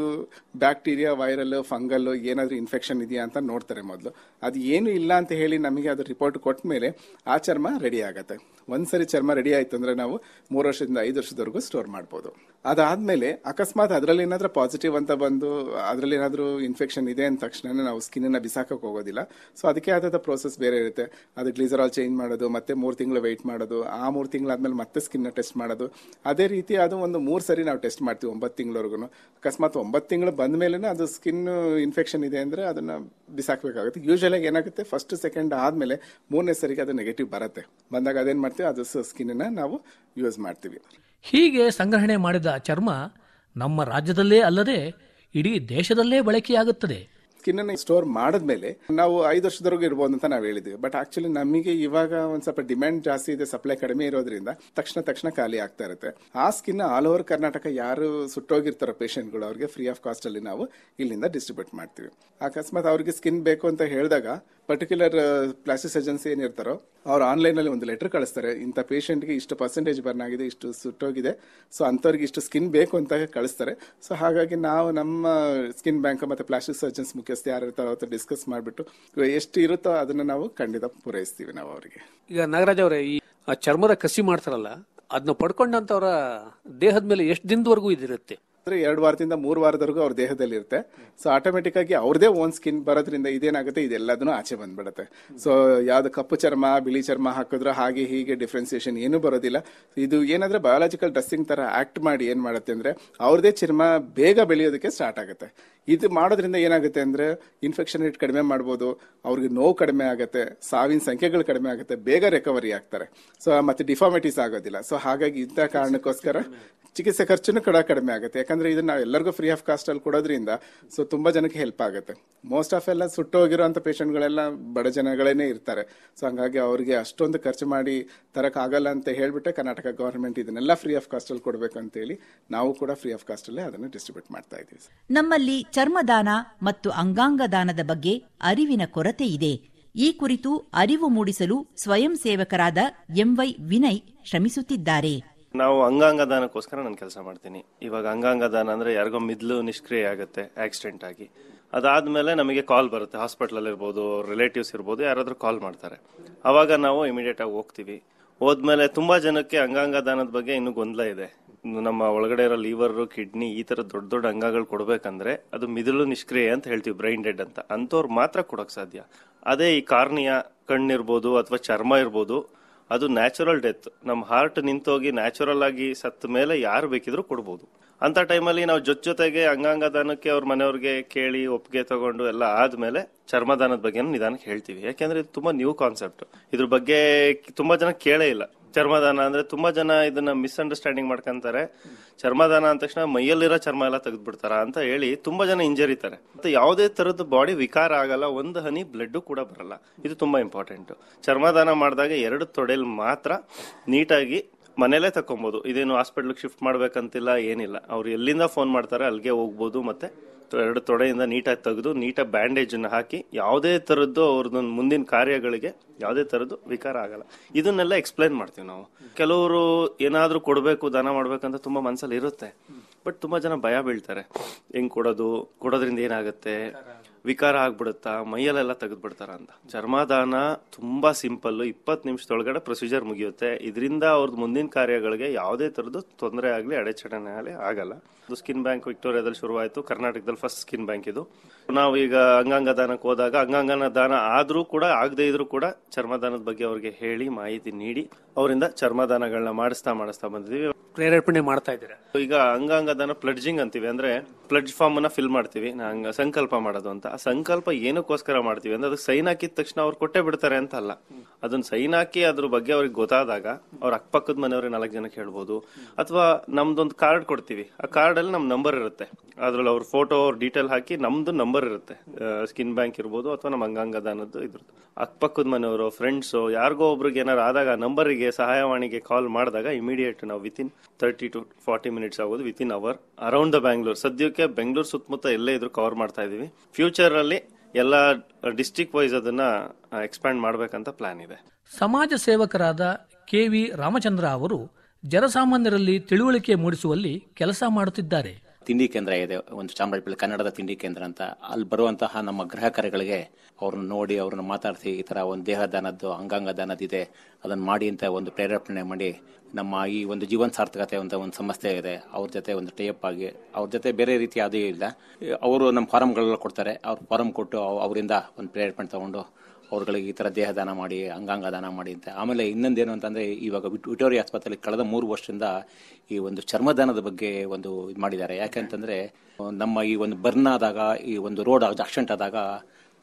ಬ್ಯಾಕ್ಟೀರಿಯಾ ವೈರಲ್ ಫಂಗಲ್ ಏನಾದರೂ ಇನ್ಫೆಕ್ಷನ್ ಇದೆಯಾ ಅಂತ ನೋಡ್ತಾರೆ ಮೊದಲು ಅದು ಏನು ಇಲ್ಲ ಅಂತ ಹೇಳಿ ನಮಗೆ ಅದು ರಿಪೋರ್ಟ್ ಕೊಟ್ಟ ಮೇಲೆ ಆ ಚರ್ಮ ರೆಡಿ ಆಗುತ್ತೆ ಒಂದ್ಸರಿ ಚರ್ಮ ರೆಡಿ ಆಯಿತು ಅಂದರೆ ನಾವು ಮೂರು ವರ್ಷದಿಂದ ಐದು ವರ್ಷದವರೆಗೂ ಸ್ಟೋರ್ ಮಾಡ್ಬೋದು ಅದಾದ ಅದಾದ್ಮೇಲೆ ಅಕಸ್ಮಾತ್ ಅದರಲ್ಲಿ ಏನಾದರೂ ಪಾಸಿಟಿವ್ ಅಂತ ಬಂದು ಅದರಲ್ಲಿ ಏನಾದರೂ ಇನ್ಫೆಕ್ಷನ್ ಇದೆ ಅಂದ ತಕ್ಷಣ ನಾವು ಸ್ಕಿನ್ನ ಬಿಸಾಕಕ್ಕೆ ಹೋಗೋದಿಲ್ಲ ಸೊ ಅದಕ್ಕೆ ಆದ ಪ್ರೋಸೆಸ್ ಬೇರೆ ಇರುತ್ತೆ ಅದು ಆಲ್ ಚೇಂಜ್ ಮಾಡೋದು ಮತ್ತೆ ಮೂರು ತಿಂಗಳು ವೆಯ್ಟ್ ಮಾಡೋದು ಆ ಮೂರು ತಿಂಗಳಾದ್ಮೇಲೆ ಮತ್ತೆ ಸ್ಕಿನ್ನ ಟೆಸ್ಟ್ ಮಾಡೋದು ಅದೇ ರೀತಿ ಅದು ಒಂದು ಮೂರು ಸರಿ ನಾವು ಟೆಸ್ಟ್ ಮಾಡ್ತೀವಿ ಒಂಬತ್ತು ತಿಂಗಳವರೆಗೂ ಅಕಸ್ಮಾತ್ ಒಂಬತ್ತು ತಿಂಗಳು ಬಂದ ಮೇಲೆ ಅದು ಸ್ಕಿನ್ ಇನ್ಫೆಕ್ಷನ್ ಇದೆ ಅಂದರೆ ಅದನ್ನು ಬಿಸಾಕಬೇಕಾಗುತ್ತೆ ಯೂಶ್ವಲಾಗಿ ಏನಾಗುತ್ತೆ ಫಸ್ಟ್ ಸೆಕೆಂಡ್ ಆದಮೇಲೆ ಮೂರನೇ ಸರಿಗೆ ಅದು ನೆಗೆಟಿವ್ ಬರುತ್ತೆ ಬಂದಾಗ ಅದೇನು ಮಾಡ್ತೀವಿ ಅದು ಸ್ಕಿನ್ನ ನಾವು ಯೂಸ್ ಮಾಡ್ತೀವಿ ಹೀಗೆ ಸಂಗ್ರಹಣೆ ಮಾಡಿದ ಚರ್ಮ ನಮ್ಮ ರಾಜ್ಯದಲ್ಲೇ ಅಲ್ಲದೆ ಇಡೀ ದೇಶದಲ್ಲೇ ಬಳಕೆಯಾಗುತ್ತದೆ ಸ್ಕಿನ್ ಅನ್ನು ಸ್ಟೋರ್ ಮೇಲೆ ನಾವು ಐದು ವರ್ಷದವರೆಗೂ ಇರ್ಬೋದು ಅಂತ ನಾವು ಹೇಳಿದ್ವಿ ಬಟ್ ಆಕ್ಚುಲಿ ನಮಗೆ ಇವಾಗ ಒಂದ್ ಸ್ವಲ್ಪ ಡಿಮ್ಯಾಂಡ್ ಜಾಸ್ತಿ ಇದೆ ಸಪ್ಲೈ ಕಡಿಮೆ ಇರೋದ್ರಿಂದ ತಕ್ಷಣ ತಕ್ಷಣ ಖಾಲಿ ಆಗ್ತಾ ಇರುತ್ತೆ ಆ ಸ್ಕಿನ್ ಆಲ್ ಓವರ್ ಕರ್ನಾಟಕ ಯಾರು ಸುಟ್ಟೋಗಿರ್ತಾರೋ ಪೇಷಂಟ್ಗಳು ಅವ್ರಿಗೆ ಫ್ರೀ ಆಫ್ ಕಾಸ್ಟ್ ಅಲ್ಲಿ ನಾವು ಇಲ್ಲಿಂದ ಡಿಸ್ಟ್ರಿಬ್ಯೂಟ್ ಮಾಡ್ತೀವಿ ಅಕಸ್ಮಾತ್ ಅವ್ರಿಗೆ ಸ್ಕಿನ್ ಬೇಕು ಅಂತ ಹೇಳಿದಾಗ ಪರ್ಟಿಕ್ಯುಲರ್ ಪ್ಲಾಸ್ಟಿಕ್ ಸರ್ಜನ್ಸ್ ಏನಿರ್ತಾರೋ ಅವ್ರು ಆನ್ಲೈನ್ ಅಲ್ಲಿ ಒಂದು ಲೆಟರ್ ಕಳಿಸ್ತಾರೆ ಇಂಥ ಪೇಷಂಟ್ಗೆ ಇಷ್ಟು ಪರ್ಸೆಂಟೇಜ್ ಬರ್ನ್ ಆಗಿದೆ ಇಷ್ಟು ಸುಟ್ಟೋಗಿದೆ ಸೊ ಅಂಥವ್ರಿಗೆ ಇಷ್ಟು ಸ್ಕಿನ್ ಬೇಕು ಅಂತ ಕಳಿಸ್ತಾರೆ ಸೊ ಹಾಗಾಗಿ ನಾವು ನಮ್ಮ ಸ್ಕಿನ್ ಬ್ಯಾಂಕ್ ಮತ್ತೆ ಪ್ಲಾಸ್ಟಿಕ್ ಸರ್ಜನ್ಸ್ ಮುಖ್ಯಸ್ಥ ಯಾರು ಇರ್ತಾರೋ ಅವ್ರ ಡಿಸ್ಕಸ್ ಮಾಡಿಬಿಟ್ಟು ಎಷ್ಟು ಇರುತ್ತೋ ಅದನ್ನ ನಾವು ಖಂಡಿತ ಪೂರೈಸ್ತೀವಿ ನಾವು ಅವರಿಗೆ ಈಗ ನಾಗರಾಜ್ ಅವರೇ ಈ ಚರ್ಮದ ಕಸಿ ಮಾಡ್ತಾರಲ್ಲ ಅದನ್ನ ಪಡ್ಕೊಂಡಂತವರ ದೇಹದ ಮೇಲೆ ಎಷ್ಟು ದಿನದವರೆಗೂ ಇದಿರುತ್ತೆ ಅಂದ್ರೆ ಎರಡು ವಾರದಿಂದ ಮೂರು ವಾರದವರೆಗೂ ಅವ್ರ ದೇಹದಲ್ಲಿ ಇರುತ್ತೆ ಸೊ ಆಟೋಮೆಟಿಕ್ ಆಗಿ ಅವ್ರದೇ ಓನ್ ಸ್ಕಿನ್ ಬರೋದ್ರಿಂದ ಇದೇನಾಗುತ್ತೆ ಇದೆಲ್ಲದೂ ಆಚೆ ಬಂದ್ಬಿಡುತ್ತೆ ಸೊ ಯಾವ್ದು ಕಪ್ಪು ಚರ್ಮ ಬಿಳಿ ಚರ್ಮ ಹಾಕಿದ್ರು ಹಾಗೆ ಹೀಗೆ ಡಿಫ್ರೆನ್ಸಿಯೇಷನ್ ಏನೂ ಬರೋದಿಲ್ಲ ಇದು ಏನಂದ್ರೆ ಬಯಾಲಜಿಕಲ್ ಡ್ರೆಸ್ಸಿಂಗ್ ತರ ಆಕ್ಟ್ ಮಾಡಿ ಏನ್ ಮಾಡುತ್ತೆ ಅಂದ್ರೆ ಅವ್ರದೇ ಚರ್ಮ ಬೇಗ ಬೆಳೆಯೋದಕ್ಕೆ ಸ್ಟಾರ್ಟ್ ಆಗುತ್ತೆ ಇದು ಮಾಡೋದ್ರಿಂದ ಏನಾಗುತ್ತೆ ಅಂದರೆ ಇನ್ಫೆಕ್ಷನ್ ರೇಟ್ ಕಡಿಮೆ ಮಾಡ್ಬೋದು ಅವ್ರಿಗೆ ನೋವು ಕಡಿಮೆ ಆಗುತ್ತೆ ಸಾವಿನ ಸಂಖ್ಯೆಗಳು ಕಡಿಮೆ ಆಗುತ್ತೆ ಬೇಗ ರೆಕವರಿ ಆಗ್ತಾರೆ ಸೊ ಮತ್ತೆ ಡಿಫಾರ್ಮಿಟೀಸ್ ಆಗೋದಿಲ್ಲ ಸೊ ಹಾಗಾಗಿ ಇಂಥ ಕಾರಣಕ್ಕೋಸ್ಕರ ಚಿಕಿತ್ಸೆ ಖರ್ಚು ಕೂಡ ಕಡಿಮೆ ಆಗುತ್ತೆ ಯಾಕಂದ್ರೆ ಇದನ್ನ ನಾವು ಎಲ್ಲರಿಗೂ ಫ್ರೀ ಆಫ್ ಅಲ್ಲಿ ಕೊಡೋದ್ರಿಂದ ಸೊ ತುಂಬಾ ಜನಕ್ಕೆ ಹೆಲ್ಪ್ ಆಗುತ್ತೆ ಮೋಸ್ಟ್ ಆಫ್ ಎಲ್ಲ ಸುಟ್ಟೋಗಿರೋ ಅಂಥ ಪೇಷಂಟ್ಗಳೆಲ್ಲ ಬಡ ಜನಗಳೇನೆ ಇರ್ತಾರೆ ಸೊ ಹಂಗಾಗಿ ಅವರಿಗೆ ಅಷ್ಟೊಂದು ಖರ್ಚು ಮಾಡಿ ಆಗಲ್ಲ ಅಂತ ಹೇಳ್ಬಿಟ್ಟೆ ಕರ್ನಾಟಕ ಗೌರ್ಮೆಂಟ್ ಇದನ್ನೆಲ್ಲ ಫ್ರೀ ಆಫ್ ಕಾಸ್ಟಲ್ಲಿ ಕೊಡಬೇಕು ಹೇಳಿ ನಾವು ಕೂಡ ಫ್ರೀ ಆಫ್ ಕಾಸ್ಟಲ್ಲೇ ಅದನ್ನು ಡಿಸ್ಟ್ರಿಬ್ಯೂಟ್ ಮಾಡ್ತಾ ಇದ್ದೀವಿ ನಮ್ಮಲ್ಲಿ ಚರ್ಮದಾನ ಮತ್ತು ಅಂಗಾಂಗ ದಾನದ ಬಗ್ಗೆ ಅರಿವಿನ ಕೊರತೆ ಇದೆ ಈ ಕುರಿತು ಅರಿವು ಮೂಡಿಸಲು ಸ್ವಯಂ ಸೇವಕರಾದ ಎಂವೈ ವಿನಯ್ ಶ್ರಮಿಸುತ್ತಿದ್ದಾರೆ ನಾವು ಅಂಗಾಂಗ ದಾನಕ್ಕೋಸ್ಕರ ನಾನು ಕೆಲಸ ಮಾಡ್ತೀನಿ ಇವಾಗ ಅಂಗಾಂಗ ದಾನ ಅಂದ್ರೆ ಯಾರಿಗೋ ಮಿದ್ಲು ನಿಷ್ಕ್ರಿಯ ಆಗುತ್ತೆ ಆಕ್ಸಿಡೆಂಟ್ ಆಗಿ ಅದಾದ್ಮೇಲೆ ನಮಗೆ ಕಾಲ್ ಬರುತ್ತೆ ಹಾಸ್ಪಿಟಲ್ ಇರ್ಬೋದು ರಿಲೇಟಿವ್ಸ್ ಇರ್ಬೋದು ಯಾರಾದರೂ ಕಾಲ್ ಮಾಡ್ತಾರೆ ಅವಾಗ ನಾವು ಇಮಿಡಿಯೇಟ್ ಆಗಿ ಹೋಗ್ತೀವಿ ಹೋದ್ಮೇಲೆ ತುಂಬಾ ಜನಕ್ಕೆ ಅಂಗಾಂಗ ದಾನದ ಬಗ್ಗೆ ಇನ್ನೂ ಗೊಂದಲ ಇದೆ ನಮ್ಮ ಒಳಗಡೆ ಇರೋ ಲಿವರ್ ಕಿಡ್ನಿ ಈ ತರ ದೊಡ್ಡ ದೊಡ್ಡ ಅಂಗಗಳು ಕೊಡಬೇಕಂದ್ರೆ ಅದು ಮಿದುಳು ನಿಷ್ಕ್ರಿಯ ಅಂತ ಹೇಳ್ತೀವಿ ಬ್ರೈನ್ ಡೆಡ್ ಅಂತ ಅಂಥವ್ರು ಮಾತ್ರ ಕೊಡೋಕೆ ಸಾಧ್ಯ ಅದೇ ಈ ಕಾರ್ನಿಯ ಕಣ್ಣಿರ್ಬೋದು ಅಥವಾ ಚರ್ಮ ಇರ್ಬೋದು ಅದು ನ್ಯಾಚುರಲ್ ಡೆತ್ ನಮ್ಮ ಹಾರ್ಟ್ ನಿಂತೋಗಿ ನ್ಯಾಚುರಲ್ ಆಗಿ ಸತ್ತ ಮೇಲೆ ಯಾರು ಬೇಕಿದ್ರು ಕೊಡ್ಬೋದು ಅಂತ ಟೈಮಲ್ಲಿ ನಾವು ಜೊತೆ ಜೊತೆಗೆ ಅಂಗಾಂಗ ದಾನಕ್ಕೆ ಅವ್ರ ಮನೆಯವ್ರಿಗೆ ಕೇಳಿ ಒಪ್ಪಿಗೆ ತಗೊಂಡು ಎಲ್ಲ ಆದ್ಮೇಲೆ ಚರ್ಮದಾನದ ಬಗ್ಗೆ ನಿಧಾನಕ್ಕೆ ಹೇಳ್ತೀವಿ ಯಾಕೆಂದ್ರೆ ಇದು ತುಂಬಾ ನ್ಯೂ ಕಾನ್ಸೆಪ್ಟ್ ಇದ್ರ ಬಗ್ಗೆ ತುಂಬಾ ಜನ ಕೇಳೇ ಇಲ್ಲ ಚರ್ಮದಾನ ಅಂದ್ರೆ ತುಂಬಾ ಜನ ಇದನ್ನ ಮಿಸ್ಅಂಡರ್ಸ್ಟ್ಯಾಂಡಿಂಗ್ ಮಾಡ್ಕೊಂತಾರೆ ಚರ್ಮದಾನ ಅಂದ ತಕ್ಷಣ ಮೈಯಲ್ಲಿರೋ ಚರ್ಮ ಎಲ್ಲ ತೆಗೆದ್ಬಿಡ್ತಾರ ಅಂತ ಹೇಳಿ ತುಂಬಾ ಜನ ಇಂಜರಿತಾರೆ ಮತ್ತೆ ಯಾವುದೇ ತರದ ಬಾಡಿ ವಿಕಾರ ಆಗಲ್ಲ ಒಂದು ಹನಿ ಬ್ಲಡ್ ಕೂಡ ಬರಲ್ಲ ಇದು ತುಂಬಾ ಇಂಪಾರ್ಟೆಂಟ್ ಚರ್ಮದಾನ ಮಾಡಿದಾಗ ಎರಡು ತೊಡೆಲ್ ಮಾತ್ರ ನೀಟಾಗಿ ಮನೇಲೇ ತಕೊಂಬೋದು ಇದೇನು ಹಾಸ್ಪಿಟ್ಲಿಗೆ ಶಿಫ್ಟ್ ಮಾಡ್ಬೇಕಂತಿಲ್ಲ ಏನಿಲ್ಲ ಅವ್ರು ಎಲ್ಲಿಂದ ಫೋನ್ ಮಾಡ್ತಾರೆ ಅಲ್ಲಿಗೆ ಹೋಗ್ಬೋದು ಮತ್ತೆ ಎರಡು ತೊಡೆಯಿಂದ ನೀಟಾಗಿ ತೆಗೆದು ನೀಟಾಗಿ ಬ್ಯಾಂಡೇಜನ್ನು ಹಾಕಿ ಯಾವುದೇ ಥರದ್ದು ಅವ್ರದ್ದು ಮುಂದಿನ ಕಾರ್ಯಗಳಿಗೆ ಯಾವುದೇ ಥರದ್ದು ವಿಕಾರ ಆಗಲ್ಲ ಇದನ್ನೆಲ್ಲ ಎಕ್ಸ್ಪ್ಲೈನ್ ಮಾಡ್ತೀವಿ ನಾವು ಕೆಲವರು ಏನಾದರೂ ಕೊಡಬೇಕು ದಾನ ಮಾಡಬೇಕಂತ ತುಂಬ ಮನಸ್ಸಲ್ಲಿ ಇರುತ್ತೆ ಬಟ್ ತುಂಬ ಜನ ಭಯ ಬೀಳ್ತಾರೆ ಹೆಂಗೆ ಕೊಡೋದು ಕೊಡೋದ್ರಿಂದ ಏನಾಗುತ್ತೆ ವಿಕಾರ ಆಗ್ಬಿಡುತ್ತಾ ಮೈಯಲ್ಲೆಲ್ಲ ತೆಗೆದ್ಬಿಡ್ತಾರ ಅಂತ ಚರ್ಮದಾನ ತುಂಬಾ ಸಿಂಪಲ್ ಇಪ್ಪತ್ತು ನಿಮಿಷದೊಳಗಡೆ ಪ್ರೊಸೀಜರ್ ಮುಗಿಯುತ್ತೆ ಇದರಿಂದ ಅವ್ರದ್ದು ಮುಂದಿನ ಕಾರ್ಯಗಳಿಗೆ ಯಾವುದೇ ಥರದ್ದು ತೊಂದರೆ ಆಗಲಿ ಅಡೆಚಣೆ ಆಗಲಿ ಆಗಲ್ಲ ಅದು ಸ್ಕಿನ್ ಬ್ಯಾಂಕ್ ವಿಕ್ಟೋರಿಯಾದಲ್ಲಿ ಶುರುವಾಯಿತು ಕರ್ನಾಟಕದಲ್ಲಿ ಫಸ್ಟ್ ಸ್ಕಿನ್ ಬ್ಯಾಂಕ್ ಇದು ನಾವು ಈಗ ಅಂಗಾಂಗ ದಾನಕ್ಕೆ ಹೋದಾಗ ಅಂಗಾಂಗನ ದಾನ ಆದರೂ ಕೂಡ ಆಗದೇ ಇದ್ರೂ ಕೂಡ ಚರ್ಮದಾನದ ಬಗ್ಗೆ ಅವ್ರಿಗೆ ಹೇಳಿ ಮಾಹಿತಿ ನೀಡಿ ಅವರಿಂದ ಚರ್ಮದಾನಗಳನ್ನ ಮಾಡಿಸ್ತಾ ಮಾಡಿಸ್ತಾ ಬಂದಿದ್ದೀವಿ ಪ್ರೇರೇಪಣೆ ಮಾಡ್ತಾ ಇದ್ದೀರಾ ಈಗ ದಾನ ಪ್ಲಡ್ಜಿಂಗ್ ಅಂತೀವಿ ಅಂದ್ರೆ ಪ್ಲಡ್ಜ್ ಫಾರ್ಮ್ ಅನ್ನ ಫಿಲ್ ಮಾಡ್ತೀವಿ ಸಂಕಲ್ಪ ಮಾಡೋದು ಅಂತ ಸಂಕಲ್ಪ ಏನಕ್ಕೋಸ್ಕರ ಮಾಡ್ತೀವಿ ಅಂದ್ರೆ ಅದಕ್ಕೆ ಸೈನ್ ಹಾಕಿದ ತಕ್ಷಣ ಅವ್ರು ಕೊಟ್ಟೆ ಬಿಡ್ತಾರೆ ಅಂತ ಅಲ್ಲ ಅದನ್ನ ಸೈನ್ ಹಾಕಿ ಅದ್ರ ಬಗ್ಗೆ ಅವ್ರಿಗೆ ಗೊತ್ತಾದಾಗ ಅವ್ರ ಅಕ್ಕಪಕ್ಕದ ಮನೆಯವ್ರಿಗೆ ನಾಲ್ಕು ಜನಕ್ಕೆ ಹೇಳ್ಬೋದು ಅಥವಾ ನಮ್ದೊಂದು ಕಾರ್ಡ್ ಕೊಡ್ತೀವಿ ಆ ಕಾರ್ಡ್ ಅಲ್ಲಿ ನಮ್ ನಂಬರ್ ಇರುತ್ತೆ ಅದ್ರಲ್ಲಿ ಅವ್ರ ಫೋಟೋ ಅವ್ರ ಡೀಟೇಲ್ ಹಾಕಿ ನಮ್ದು ನಂಬರ್ ಇರುತ್ತೆ ಸ್ಕಿನ್ ಬ್ಯಾಂಕ್ ಇರ್ಬೋದು ಅಥವಾ ನಮ್ಮ ಅಂಗಾಂಗದ ಅನ್ನೋದು ಇದ್ರದ್ದು ಅಕ್ಕಪಕ್ಕದ ಮನೆಯವರು ಫ್ರೆಂಡ್ಸ್ ಯಾರಿಗೋ ಒಬ್ರಿಗೆ ಏನಾರು ಆದಾಗ ನಂಬರ್ ನಂಬರಿಗೆ ಸಹಾಯವಾಣಿಗೆ ಕಾಲ್ ಮಾಡಿದಾಗ ಇಮಿಡಿಯೇಟ್ ನಾವು within thirty two forty minutes ಆಗೋದು within hour around the Bangalore ಸದ್ಯಕ್ಕೆ ಬೆಂಗಳೂರು ಸುತ್ತಮುತ್ತ ಎಲ್ಲೇ ಇದ್ರು ಕವರ್ ಮಾಡ್ತಾ ಇದೀವಿ ಫ್ಯೂಚರ್ ಅಲ್ಲಿ ಎಲ್ಲ ಡಿಸ್ಟಿಕ್ ವೈಸ್ ಅದನ್ನ ಎಕ್ಸ್ಪ್ಯಾಂಡ್ ಮಾಡಬೇಕಂತ ಪ್ಲಾನ್ ಇದೆ ಸಮಾಜ ಸೇವಕರಾದ ಕೆ ವಿ ರಾಮಚಂದ್ರ ಅವರು ಜನಸಾಮಾನ್ಯರಲ್ಲಿ ತಿಳುವಳಿಕೆ ಮೂಡಿಸುವಲ್ಲಿ ಕೆಲಸ ಮಾಡುತ್ತಿದ್ದಾರೆ ತಿಂಡಿ ಕೇಂದ್ರ ಇದೆ ಒಂದು ಚಾಮರಾಜಪೇಟೆ ಕನ್ನಡದ ತಿಂಡಿ ಕೇಂದ್ರ ಅಂತ ಅಲ್ಲಿ ಬರುವಂತಹ ನಮ್ಮ ಗ್ರಾಹಕರುಗಳಿಗೆ ಅವ್ರನ್ನ ನೋಡಿ ಅವ್ರನ್ನ ಮಾತಾಡಿಸಿ ಈ ಥರ ಒಂದು ದೇಹ ದಾನದ್ದು ಅಂಗಾಂಗ ದಾನದಿದೆ ಅದನ್ನು ಮಾಡಿ ಅಂತ ಒಂದು ಪ್ರೇರೇಪಣೆ ಮಾಡಿ ನಮ್ಮ ಈ ಒಂದು ಜೀವನ ಸಾರ್ಥಕತೆ ಅಂತ ಒಂದು ಸಮಸ್ಯೆ ಇದೆ ಅವ್ರ ಜೊತೆ ಒಂದು ಟೈಪ್ ಆಗಿ ಅವ್ರ ಜೊತೆ ಬೇರೆ ರೀತಿ ಯಾವುದೂ ಇಲ್ಲ ಅವರು ನಮ್ಮ ಫಾರಮ್ಗಳೆಲ್ಲ ಕೊಡ್ತಾರೆ ಅವ್ರ ಫಾರಮ್ ಕೊಟ್ಟು ಅವರಿಂದ ಒಂದು ಪ್ರೇರೇಪಣೆ ತಗೊಂಡು ಅವ್ರುಗಳಿಗೆ ಈ ಥರ ದೇಹ ದಾನ ಮಾಡಿ ಅಂಗಾಂಗ ದಾನ ಮಾಡಿ ಅಂತ ಆಮೇಲೆ ಇನ್ನೊಂದೇನು ಅಂತಂದರೆ ಇವಾಗ ವಿಟ್ ವಿಟೋರಿ ಆಸ್ಪತ್ರೆಯಲ್ಲಿ ಕಳೆದ ಮೂರು ವರ್ಷದಿಂದ ಈ ಒಂದು ಚರ್ಮದಾನದ ಬಗ್ಗೆ ಒಂದು ಇದು ಮಾಡಿದ್ದಾರೆ ಯಾಕೆಂತಂದರೆ ನಮ್ಮ ಈ ಒಂದು ಬರ್ನ್ ಆದಾಗ ಈ ಒಂದು ರೋಡ್ ಆಕ್ಸಿಡೆಂಟ್ ಆದಾಗ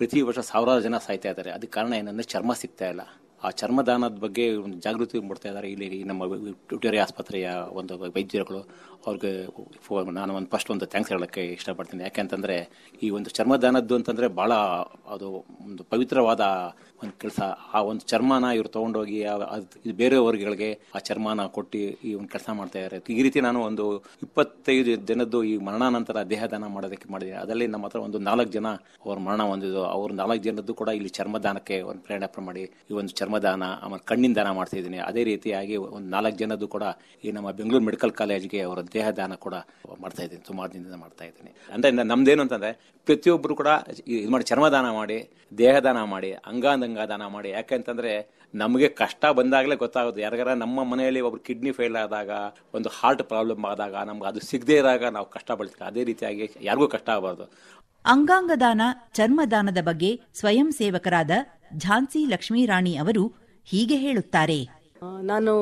ಪ್ರತಿ ವರ್ಷ ಸಾವಿರಾರು ಜನ ಸಾಯ್ತಾ ಇದ್ದಾರೆ ಅದಕ್ಕೆ ಕಾರಣ ಏನಂದರೆ ಚರ್ಮ ಸಿಗ್ತಾ ಇಲ್ಲ ಆ ಚರ್ಮದಾನದ ಬಗ್ಗೆ ಒಂದು ಜಾಗೃತಿ ಮೂಡ್ತಾ ಇದ್ದಾರೆ ಇಲ್ಲಿ ನಮ್ಮ ಟ್ಯೂಟರಿ ಆಸ್ಪತ್ರೆಯ ಒಂದು ವೈದ್ಯರುಗಳು ಅವ್ರಿಗೆ ನಾನು ಒಂದು ಫಸ್ಟ್ ಒಂದು ಥ್ಯಾಂಕ್ಸ್ ಹೇಳೋಕ್ಕೆ ಇಷ್ಟಪಡ್ತೀನಿ ಯಾಕೆಂತಂದರೆ ಈ ಒಂದು ಚರ್ಮದಾನದ್ದು ಅಂತಂದರೆ ಭಾಳ ಅದು ಒಂದು ಪವಿತ್ರವಾದ ಒಂದು ಕೆಲಸ ಆ ಒಂದು ಚರ್ಮನ ಇವ್ರು ತಗೊಂಡೋಗಿ ಅದು ಬೇರೆ ವರ್ಗಗಳಿಗೆ ಆ ಚರ್ಮನ ಕೊಟ್ಟು ಈ ಒಂದು ಕೆಲಸ ಮಾಡ್ತಾ ಇದ್ದಾರೆ ಈ ರೀತಿ ನಾನು ಒಂದು ಇಪ್ಪತ್ತೈದು ದಿನದ್ದು ಈ ಮರಣಾನಂತರ ದೇಹದಾನ ಮಾಡೋದಕ್ಕೆ ಮಾಡಿದೆ ಅದರಲ್ಲಿ ನಮ್ಮ ಹತ್ರ ಒಂದು ನಾಲ್ಕು ಜನ ಅವ್ರ ಮರಣ ಹೊಂದಿದ್ದು ಅವ್ರ ನಾಲ್ಕು ಜನದ್ದು ಕೂಡ ಇಲ್ಲಿ ಚರ್ಮದಾನಕ್ಕೆ ಒಂದು ಪ್ರೇರಣೆ ಮಾಡಿ ಈ ಒಂದು ಚರ್ಮದಾನ ಆಮೇಲೆ ಕಣ್ಣಿನ ದಾನ ಮಾಡ್ತಾ ಇದ್ದೀನಿ ಅದೇ ರೀತಿಯಾಗಿ ಒಂದು ನಾಲ್ಕು ಜನದ್ದು ಕೂಡ ಈ ನಮ್ಮ ಬೆಂಗಳೂರು ಮೆಡಿಕಲ್ ಕಾಲೇಜ್ಗೆ ಅವರ ದೇಹದಾನ ಕೂಡ ಮಾಡ್ತಾ ಇದ್ದೀನಿ ಸುಮಾರು ದಿನದಿಂದ ಮಾಡ್ತಾ ಇದ್ದೀನಿ ಅಂದ್ರೆ ನಮ್ದೇನು ಅಂತಂದ್ರೆ ಪ್ರತಿಯೊಬ್ಬರು ಕೂಡ ಇದು ಮಾಡಿ ಚರ್ಮದಾನ ಮಾಡಿ ದೇಹದಾನ ಮಾಡಿ ಅಂಗಾಂಗ ಅಂಗದಾನ ದಾನ ಮಾಡಿ ಯಾಕೆಂತಂದ್ರೆ ನಮಗೆ ಕಷ್ಟ ಬಂದಾಗಲೇ ಗೊತ್ತಾಗುತ್ತೆ ಯಾರಿಗಾರ ನಮ್ಮ ಮನೆಯಲ್ಲಿ ಒಬ್ರು ಕಿಡ್ನಿ ಫೇಲ್ ಆದಾಗ ಒಂದು ಹಾರ್ಟ್ ಪ್ರಾಬ್ಲಮ್ ಆದಾಗ ನಮ್ಗೆ ಅದು ಸಿಗದೇ ಇರಾಗ ನಾವು ಕಷ್ಟ ಬಳಸ್ತೀವಿ ಅದೇ ರೀತಿಯಾಗಿ ಯಾರಿಗೂ ಕಷ್ಟ ಆಗಬಾರ್ದು ಅಂಗಾಂಗ ದಾನ ಚರ್ಮದಾನದ ಬಗ್ಗೆ ಸ್ವಯಂ ಸೇವಕರಾದ ಝಾನ್ಸಿ ರಾಣಿ ಅವರು ಹೀಗೆ ಹೇಳುತ್ತಾರೆ ನಾನು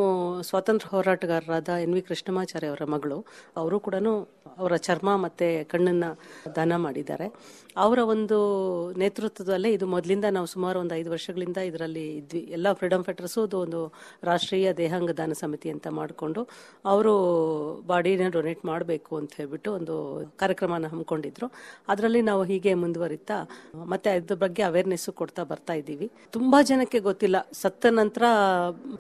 ಸ್ವಾತಂತ್ರ್ಯ ಹೋರಾಟಗಾರರಾದ ಎನ್ ವಿ ಕೃಷ್ಣಮಾಚಾರ್ಯ ಅವರ ಮಗಳು ಅವರು ಕೂಡ ಅವರ ಚರ್ಮ ಮತ್ತು ಕಣ್ಣನ್ನ ದಾನ ಮಾಡಿದ್ದಾರೆ ಅವರ ಒಂದು ನೇತೃತ್ವದಲ್ಲೇ ಇದು ಮೊದಲಿಂದ ನಾವು ಸುಮಾರು ಒಂದು ಐದು ವರ್ಷಗಳಿಂದ ಇದರಲ್ಲಿ ಇದ್ವಿ ಎಲ್ಲ ಫ್ರೀಡಮ್ ಫೈಟರ್ಸು ಅದು ಒಂದು ರಾಷ್ಟ್ರೀಯ ದೇಹಾಂಗ ದಾನ ಸಮಿತಿ ಅಂತ ಮಾಡಿಕೊಂಡು ಅವರು ಬಾಡಿನ ಡೊನೇಟ್ ಮಾಡಬೇಕು ಅಂತ ಹೇಳ್ಬಿಟ್ಟು ಒಂದು ಕಾರ್ಯಕ್ರಮನ ಹಮ್ಮಿಕೊಂಡಿದ್ರು ಅದರಲ್ಲಿ ನಾವು ಹೀಗೆ ಮುಂದುವರಿತಾ ಮತ್ತೆ ಅದ್ರ ಬಗ್ಗೆ ಅವೇರ್ನೆಸ್ಸು ಕೊಡ್ತಾ ಬರ್ತಾ ಇದ್ದೀವಿ ತುಂಬ ಜನಕ್ಕೆ ಗೊತ್ತಿಲ್ಲ ಸತ್ತ ನಂತರ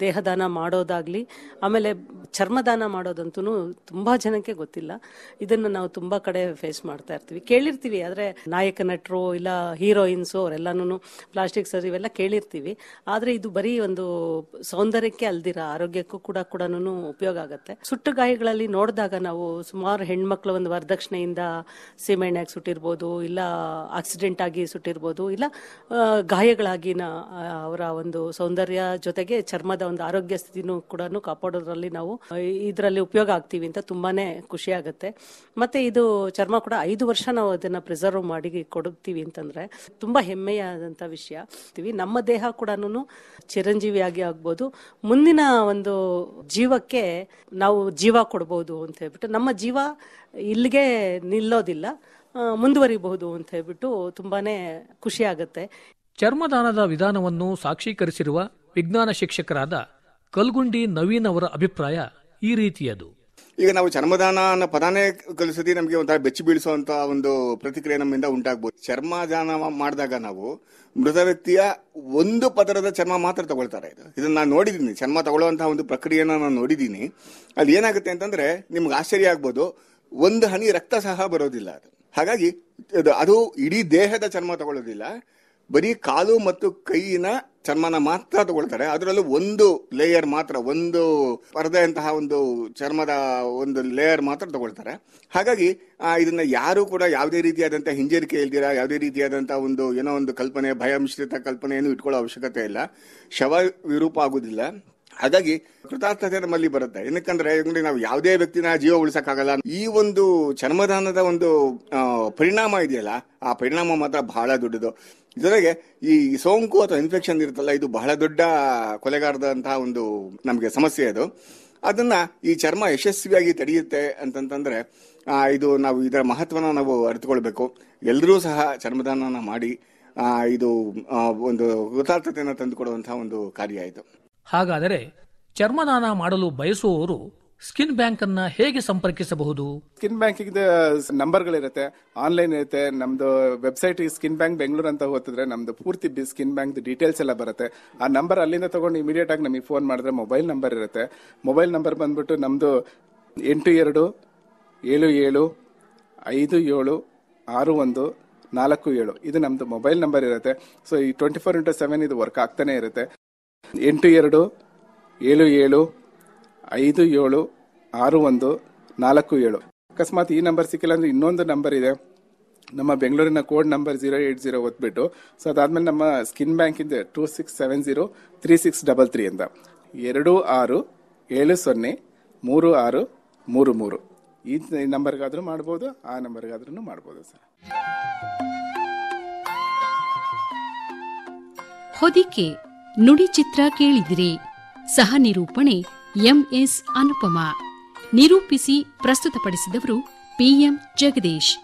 ದೇಹದ ದಾನ ಮಾಡೋದಾಗ್ಲಿ ಆಮೇಲೆ ಚರ್ಮದಾನ ಮಾಡೋದಂತೂ ತುಂಬಾ ಜನಕ್ಕೆ ಗೊತ್ತಿಲ್ಲ ಇದನ್ನು ನಾವು ತುಂಬಾ ಕಡೆ ಫೇಸ್ ಮಾಡ್ತಾ ಇರ್ತೀವಿ ಕೇಳಿರ್ತೀವಿ ಆದ್ರೆ ನಾಯಕ ನಟರು ಇಲ್ಲ ಹೀರೋಯಿನ್ಸ್ ಅವರೆಲ್ಲಾನು ಪ್ಲಾಸ್ಟಿಕ್ ಸರ್ ಇವೆಲ್ಲ ಕೇಳಿರ್ತೀವಿ ಆದ್ರೆ ಇದು ಬರೀ ಒಂದು ಸೌಂದರ್ಯಕ್ಕೆ ಅಲ್ದಿರ ಆರೋಗ್ಯಕ್ಕೂ ಕೂಡ ಕೂಡ ಉಪಯೋಗ ಆಗುತ್ತೆ ಸುಟ್ಟು ಗಾಯಗಳಲ್ಲಿ ನೋಡಿದಾಗ ನಾವು ಸುಮಾರು ಹೆಣ್ಮಕ್ಳು ಒಂದು ವರದಕ್ಷಿಣೆಯಿಂದ ಆಗಿ ಸುಟ್ಟಿರ್ಬೋದು ಇಲ್ಲ ಆಕ್ಸಿಡೆಂಟ್ ಆಗಿ ಸುಟ್ಟಿರ್ಬೋದು ಇಲ್ಲ ಗಾಯಗಳಾಗಿನ ಅವರ ಒಂದು ಸೌಂದರ್ಯ ಜೊತೆಗೆ ಚರ್ಮದ ಒಂದು ಆರೋಗ್ಯ ಆರೋಗ್ಯ ಸ್ಥಿತಿನೂ ಕೂಡ ಕಾಪಾಡೋದ್ರಲ್ಲಿ ನಾವು ಇದರಲ್ಲಿ ಉಪಯೋಗ ಆಗ್ತೀವಿ ಅಂತ ತುಂಬಾನೇ ಖುಷಿ ಆಗುತ್ತೆ ಮತ್ತೆ ಇದು ಚರ್ಮ ಕೂಡ ಐದು ವರ್ಷ ನಾವು ಅದನ್ನ ಪ್ರಿಸರ್ವ್ ಮಾಡಿ ಕೊಡುತ್ತೀವಿ ಅಂತಂದ್ರೆ ತುಂಬಾ ಹೆಮ್ಮೆಯಾದಂತ ವಿಷಯ ನಮ್ಮ ದೇಹ ಕೂಡ ಚಿರಂಜೀವಿಯಾಗಿ ಆಗ್ಬೋದು ಮುಂದಿನ ಒಂದು ಜೀವಕ್ಕೆ ನಾವು ಜೀವ ಕೊಡಬಹುದು ಅಂತ ಹೇಳ್ಬಿಟ್ಟು ನಮ್ಮ ಜೀವ ಇಲ್ಲಿಗೆ ನಿಲ್ಲೋದಿಲ್ಲ ಮುಂದುವರಿಬಹುದು ಅಂತ ಹೇಳ್ಬಿಟ್ಟು ತುಂಬಾನೇ ಖುಷಿ ಆಗುತ್ತೆ ಚರ್ಮದಾನದ ವಿಧಾನವನ್ನು ಸಾಕ್ಷೀಕರಿಸಿರುವ ವಿಜ್ಞಾನ ಶಿಕ್ಷಕರಾದ ಕಲ್ಗುಂಡಿ ನವೀನ್ ಅವರ ಅಭಿಪ್ರಾಯ ಈ ರೀತಿಯದು ಈಗ ನಾವು ಚರ್ಮದಾನ ಅನ್ನೋ ಪದಾನೇ ಕಲಿಸೋದಿ ನಮಗೆ ಒಂಥರ ಬೆಚ್ಚಿ ಬೀಳಿಸುವಂತ ಒಂದು ಪ್ರತಿಕ್ರಿಯೆ ನಮ್ಮಿಂದ ಉಂಟಾಗ್ಬೋದು ಚರ್ಮದಾನ ಮಾಡಿದಾಗ ನಾವು ಮೃತ ವ್ಯಕ್ತಿಯ ಒಂದು ಪದರದ ಚರ್ಮ ಮಾತ್ರ ತಗೊಳ್ತಾರೆ ಇದು ಇದನ್ನ ನಾನು ನೋಡಿದ್ದೀನಿ ಚರ್ಮ ತಗೊಳ್ಳುವಂತಹ ಒಂದು ಪ್ರಕ್ರಿಯೆನ ನಾನು ನೋಡಿದ್ದೀನಿ ಅಲ್ಲಿ ಏನಾಗುತ್ತೆ ಅಂತಂದ್ರೆ ನಿಮ್ಗೆ ಆಶ್ಚರ್ಯ ಆಗ್ಬೋದು ಒಂದು ಹನಿ ರಕ್ತ ಸಹ ಬರೋದಿಲ್ಲ ಅದು ಹಾಗಾಗಿ ಅದು ಇಡೀ ದೇಹದ ಚರ್ಮ ತಗೊಳ್ಳೋದಿಲ್ಲ ಬರೀ ಕಾಲು ಮತ್ತು ಕೈಯಿನ ಚರ್ಮನ ಮಾತ್ರ ತಗೊಳ್ತಾರೆ ಅದರಲ್ಲೂ ಒಂದು ಲೇಯರ್ ಮಾತ್ರ ಒಂದು ಪರದೆಯಂತಹ ಒಂದು ಚರ್ಮದ ಒಂದು ಲೇಯರ್ ಮಾತ್ರ ತಗೊಳ್ತಾರೆ ಹಾಗಾಗಿ ಇದನ್ನ ಯಾರು ಕೂಡ ಯಾವುದೇ ರೀತಿಯಾದಂತಹ ಹಿಂಜರಿಕೆ ಇಲ್ದಿರ ಯಾವುದೇ ರೀತಿಯಾದಂತಹ ಒಂದು ಏನೋ ಒಂದು ಕಲ್ಪನೆ ಭಯ ಮಿಶ್ರಿತ ಕಲ್ಪನೆಯನ್ನು ಇಟ್ಕೊಳ್ಳೋ ಅವಶ್ಯಕತೆ ಇಲ್ಲ ಶವ ವಿರೂಪ ಆಗುದಿಲ್ಲ ಹಾಗಾಗಿ ಕೃತಾರ್ಥತೆ ನಮ್ಮಲ್ಲಿ ಬರುತ್ತೆ ಏನಕ್ಕಂದ್ರೆ ನಾವು ಯಾವುದೇ ವ್ಯಕ್ತಿನ ಜೀವ ಉಳಿಸಕ್ಕಾಗಲ್ಲ ಈ ಒಂದು ಚರ್ಮದಾನದ ಒಂದು ಪರಿಣಾಮ ಇದೆಯಲ್ಲ ಆ ಪರಿಣಾಮ ಮಾತ್ರ ಬಹಳ ದೊಡ್ಡದು ಜೊತೆಗೆ ಈ ಸೋಂಕು ಅಥವಾ ಇನ್ಫೆಕ್ಷನ್ ಇರುತ್ತಲ್ಲ ಇದು ಬಹಳ ದೊಡ್ಡ ಕೊಲೆಗಾರದಂತಹ ಒಂದು ನಮಗೆ ಸಮಸ್ಯೆ ಅದು ಅದನ್ನ ಈ ಚರ್ಮ ಯಶಸ್ವಿಯಾಗಿ ತಡೆಯುತ್ತೆ ಅಂತಂತಂದ್ರೆ ಇದು ನಾವು ಇದರ ಮಹತ್ವನ ನಾವು ಅರಿತುಕೊಳ್ಬೇಕು ಎಲ್ಲರೂ ಸಹ ಚರ್ಮದಾನ ಮಾಡಿ ಇದು ಒಂದು ಕೃತಾರ್ಥತೆಯನ್ನು ತಂದುಕೊಡುವಂತಹ ಒಂದು ಕಾರ್ಯ ಇದು ಹಾಗಾದರೆ ಚರ್ಮದಾನ ಮಾಡಲು ಬಯಸುವವರು ಸ್ಕಿನ್ ಬ್ಯಾಂಕ್ ಅನ್ನ ಹೇಗೆ ಸಂಪರ್ಕಿಸಬಹುದು ಸ್ಕಿನ್ ಬ್ಯಾಂಕ್ ನಂಬರ್ಗಳಿರುತ್ತೆ ಆನ್ಲೈನ್ ಇರುತ್ತೆ ನಮ್ದು ವೆಬ್ಸೈಟ್ ಸ್ಕಿನ್ ಬ್ಯಾಂಕ್ ಬೆಂಗಳೂರು ಅಂತ ಹೋಗ್ತಿದ್ರೆ ನಮ್ದು ಪೂರ್ತಿ ಸ್ಕಿನ್ ಬ್ಯಾಂಕ್ ಡೀಟೇಲ್ಸ್ ಎಲ್ಲ ಬರುತ್ತೆ ಆ ನಂಬರ್ ಅಲ್ಲಿಂದ ತಗೊಂಡು ಇಮಿಡಿಯೇಟ್ ಆಗಿ ನಮಗೆ ಫೋನ್ ಮಾಡಿದ್ರೆ ಮೊಬೈಲ್ ನಂಬರ್ ಇರುತ್ತೆ ಮೊಬೈಲ್ ನಂಬರ್ ಬಂದ್ಬಿಟ್ಟು ನಮ್ದು ಎಂಟು ಎರಡು ಏಳು ಏಳು ಐದು ಏಳು ಆರು ಒಂದು ನಾಲ್ಕು ಏಳು ಇದು ನಮ್ದು ಮೊಬೈಲ್ ನಂಬರ್ ಇರುತ್ತೆ ಸೊ ಈ ಟ್ವೆಂಟಿ ಫೋರ್ ಇಂಟು ಸೆವೆನ್ ಇದು ವರ್ಕ್ ಆಗ್ತಾನೆ ಇರುತ್ತೆ ಎಂಟು ಎರಡು ಏಳು ಏಳು ಐದು ಏಳು ಆರು ಒಂದು ನಾಲ್ಕು ಏಳು ಅಕಸ್ಮಾತ್ ಈ ನಂಬರ್ ಸಿಕ್ಕಿಲ್ಲ ಅಂದ್ರೆ ಇನ್ನೊಂದು ನಂಬರ್ ಇದೆ ನಮ್ಮ ಬೆಂಗಳೂರಿನ code number zero eight zero ಓದ್ಬಿಟ್ಟು ಸೊ ಅದಾದ್ಮೇಲೆ ನಮ್ಮ ಸ್ಕಿನ್ ಬ್ಯಾಂಕ್ ಇದೆ two six seven zero three six double three ಅಂತ ಎರಡು ಆರು ಏಳು ಸೊನ್ನೆ ಮೂರು ಆರು ಮೂರು ಮೂರು ಈ ನಂಬರ್ಗಾದ್ರೂ ಮಾಡ್ಬೋದು ಆ ನಂಬರ್ಗಾದ್ರೂ ಮಾಡ್ಬೋದು ಸರ್ ಹೊದಿಕೆ ನುಡಿ ಚಿತ್ರ ಕೇಳಿದಿರಿ ಸಹ ನಿರೂಪಣೆ ಎಂಎಸ್ ಅನುಪಮಾ ನಿರೂಪಿಸಿ ಪ್ರಸ್ತುತಪಡಿಸಿದವರು ಪಿಎಂ ಜಗದೀಶ್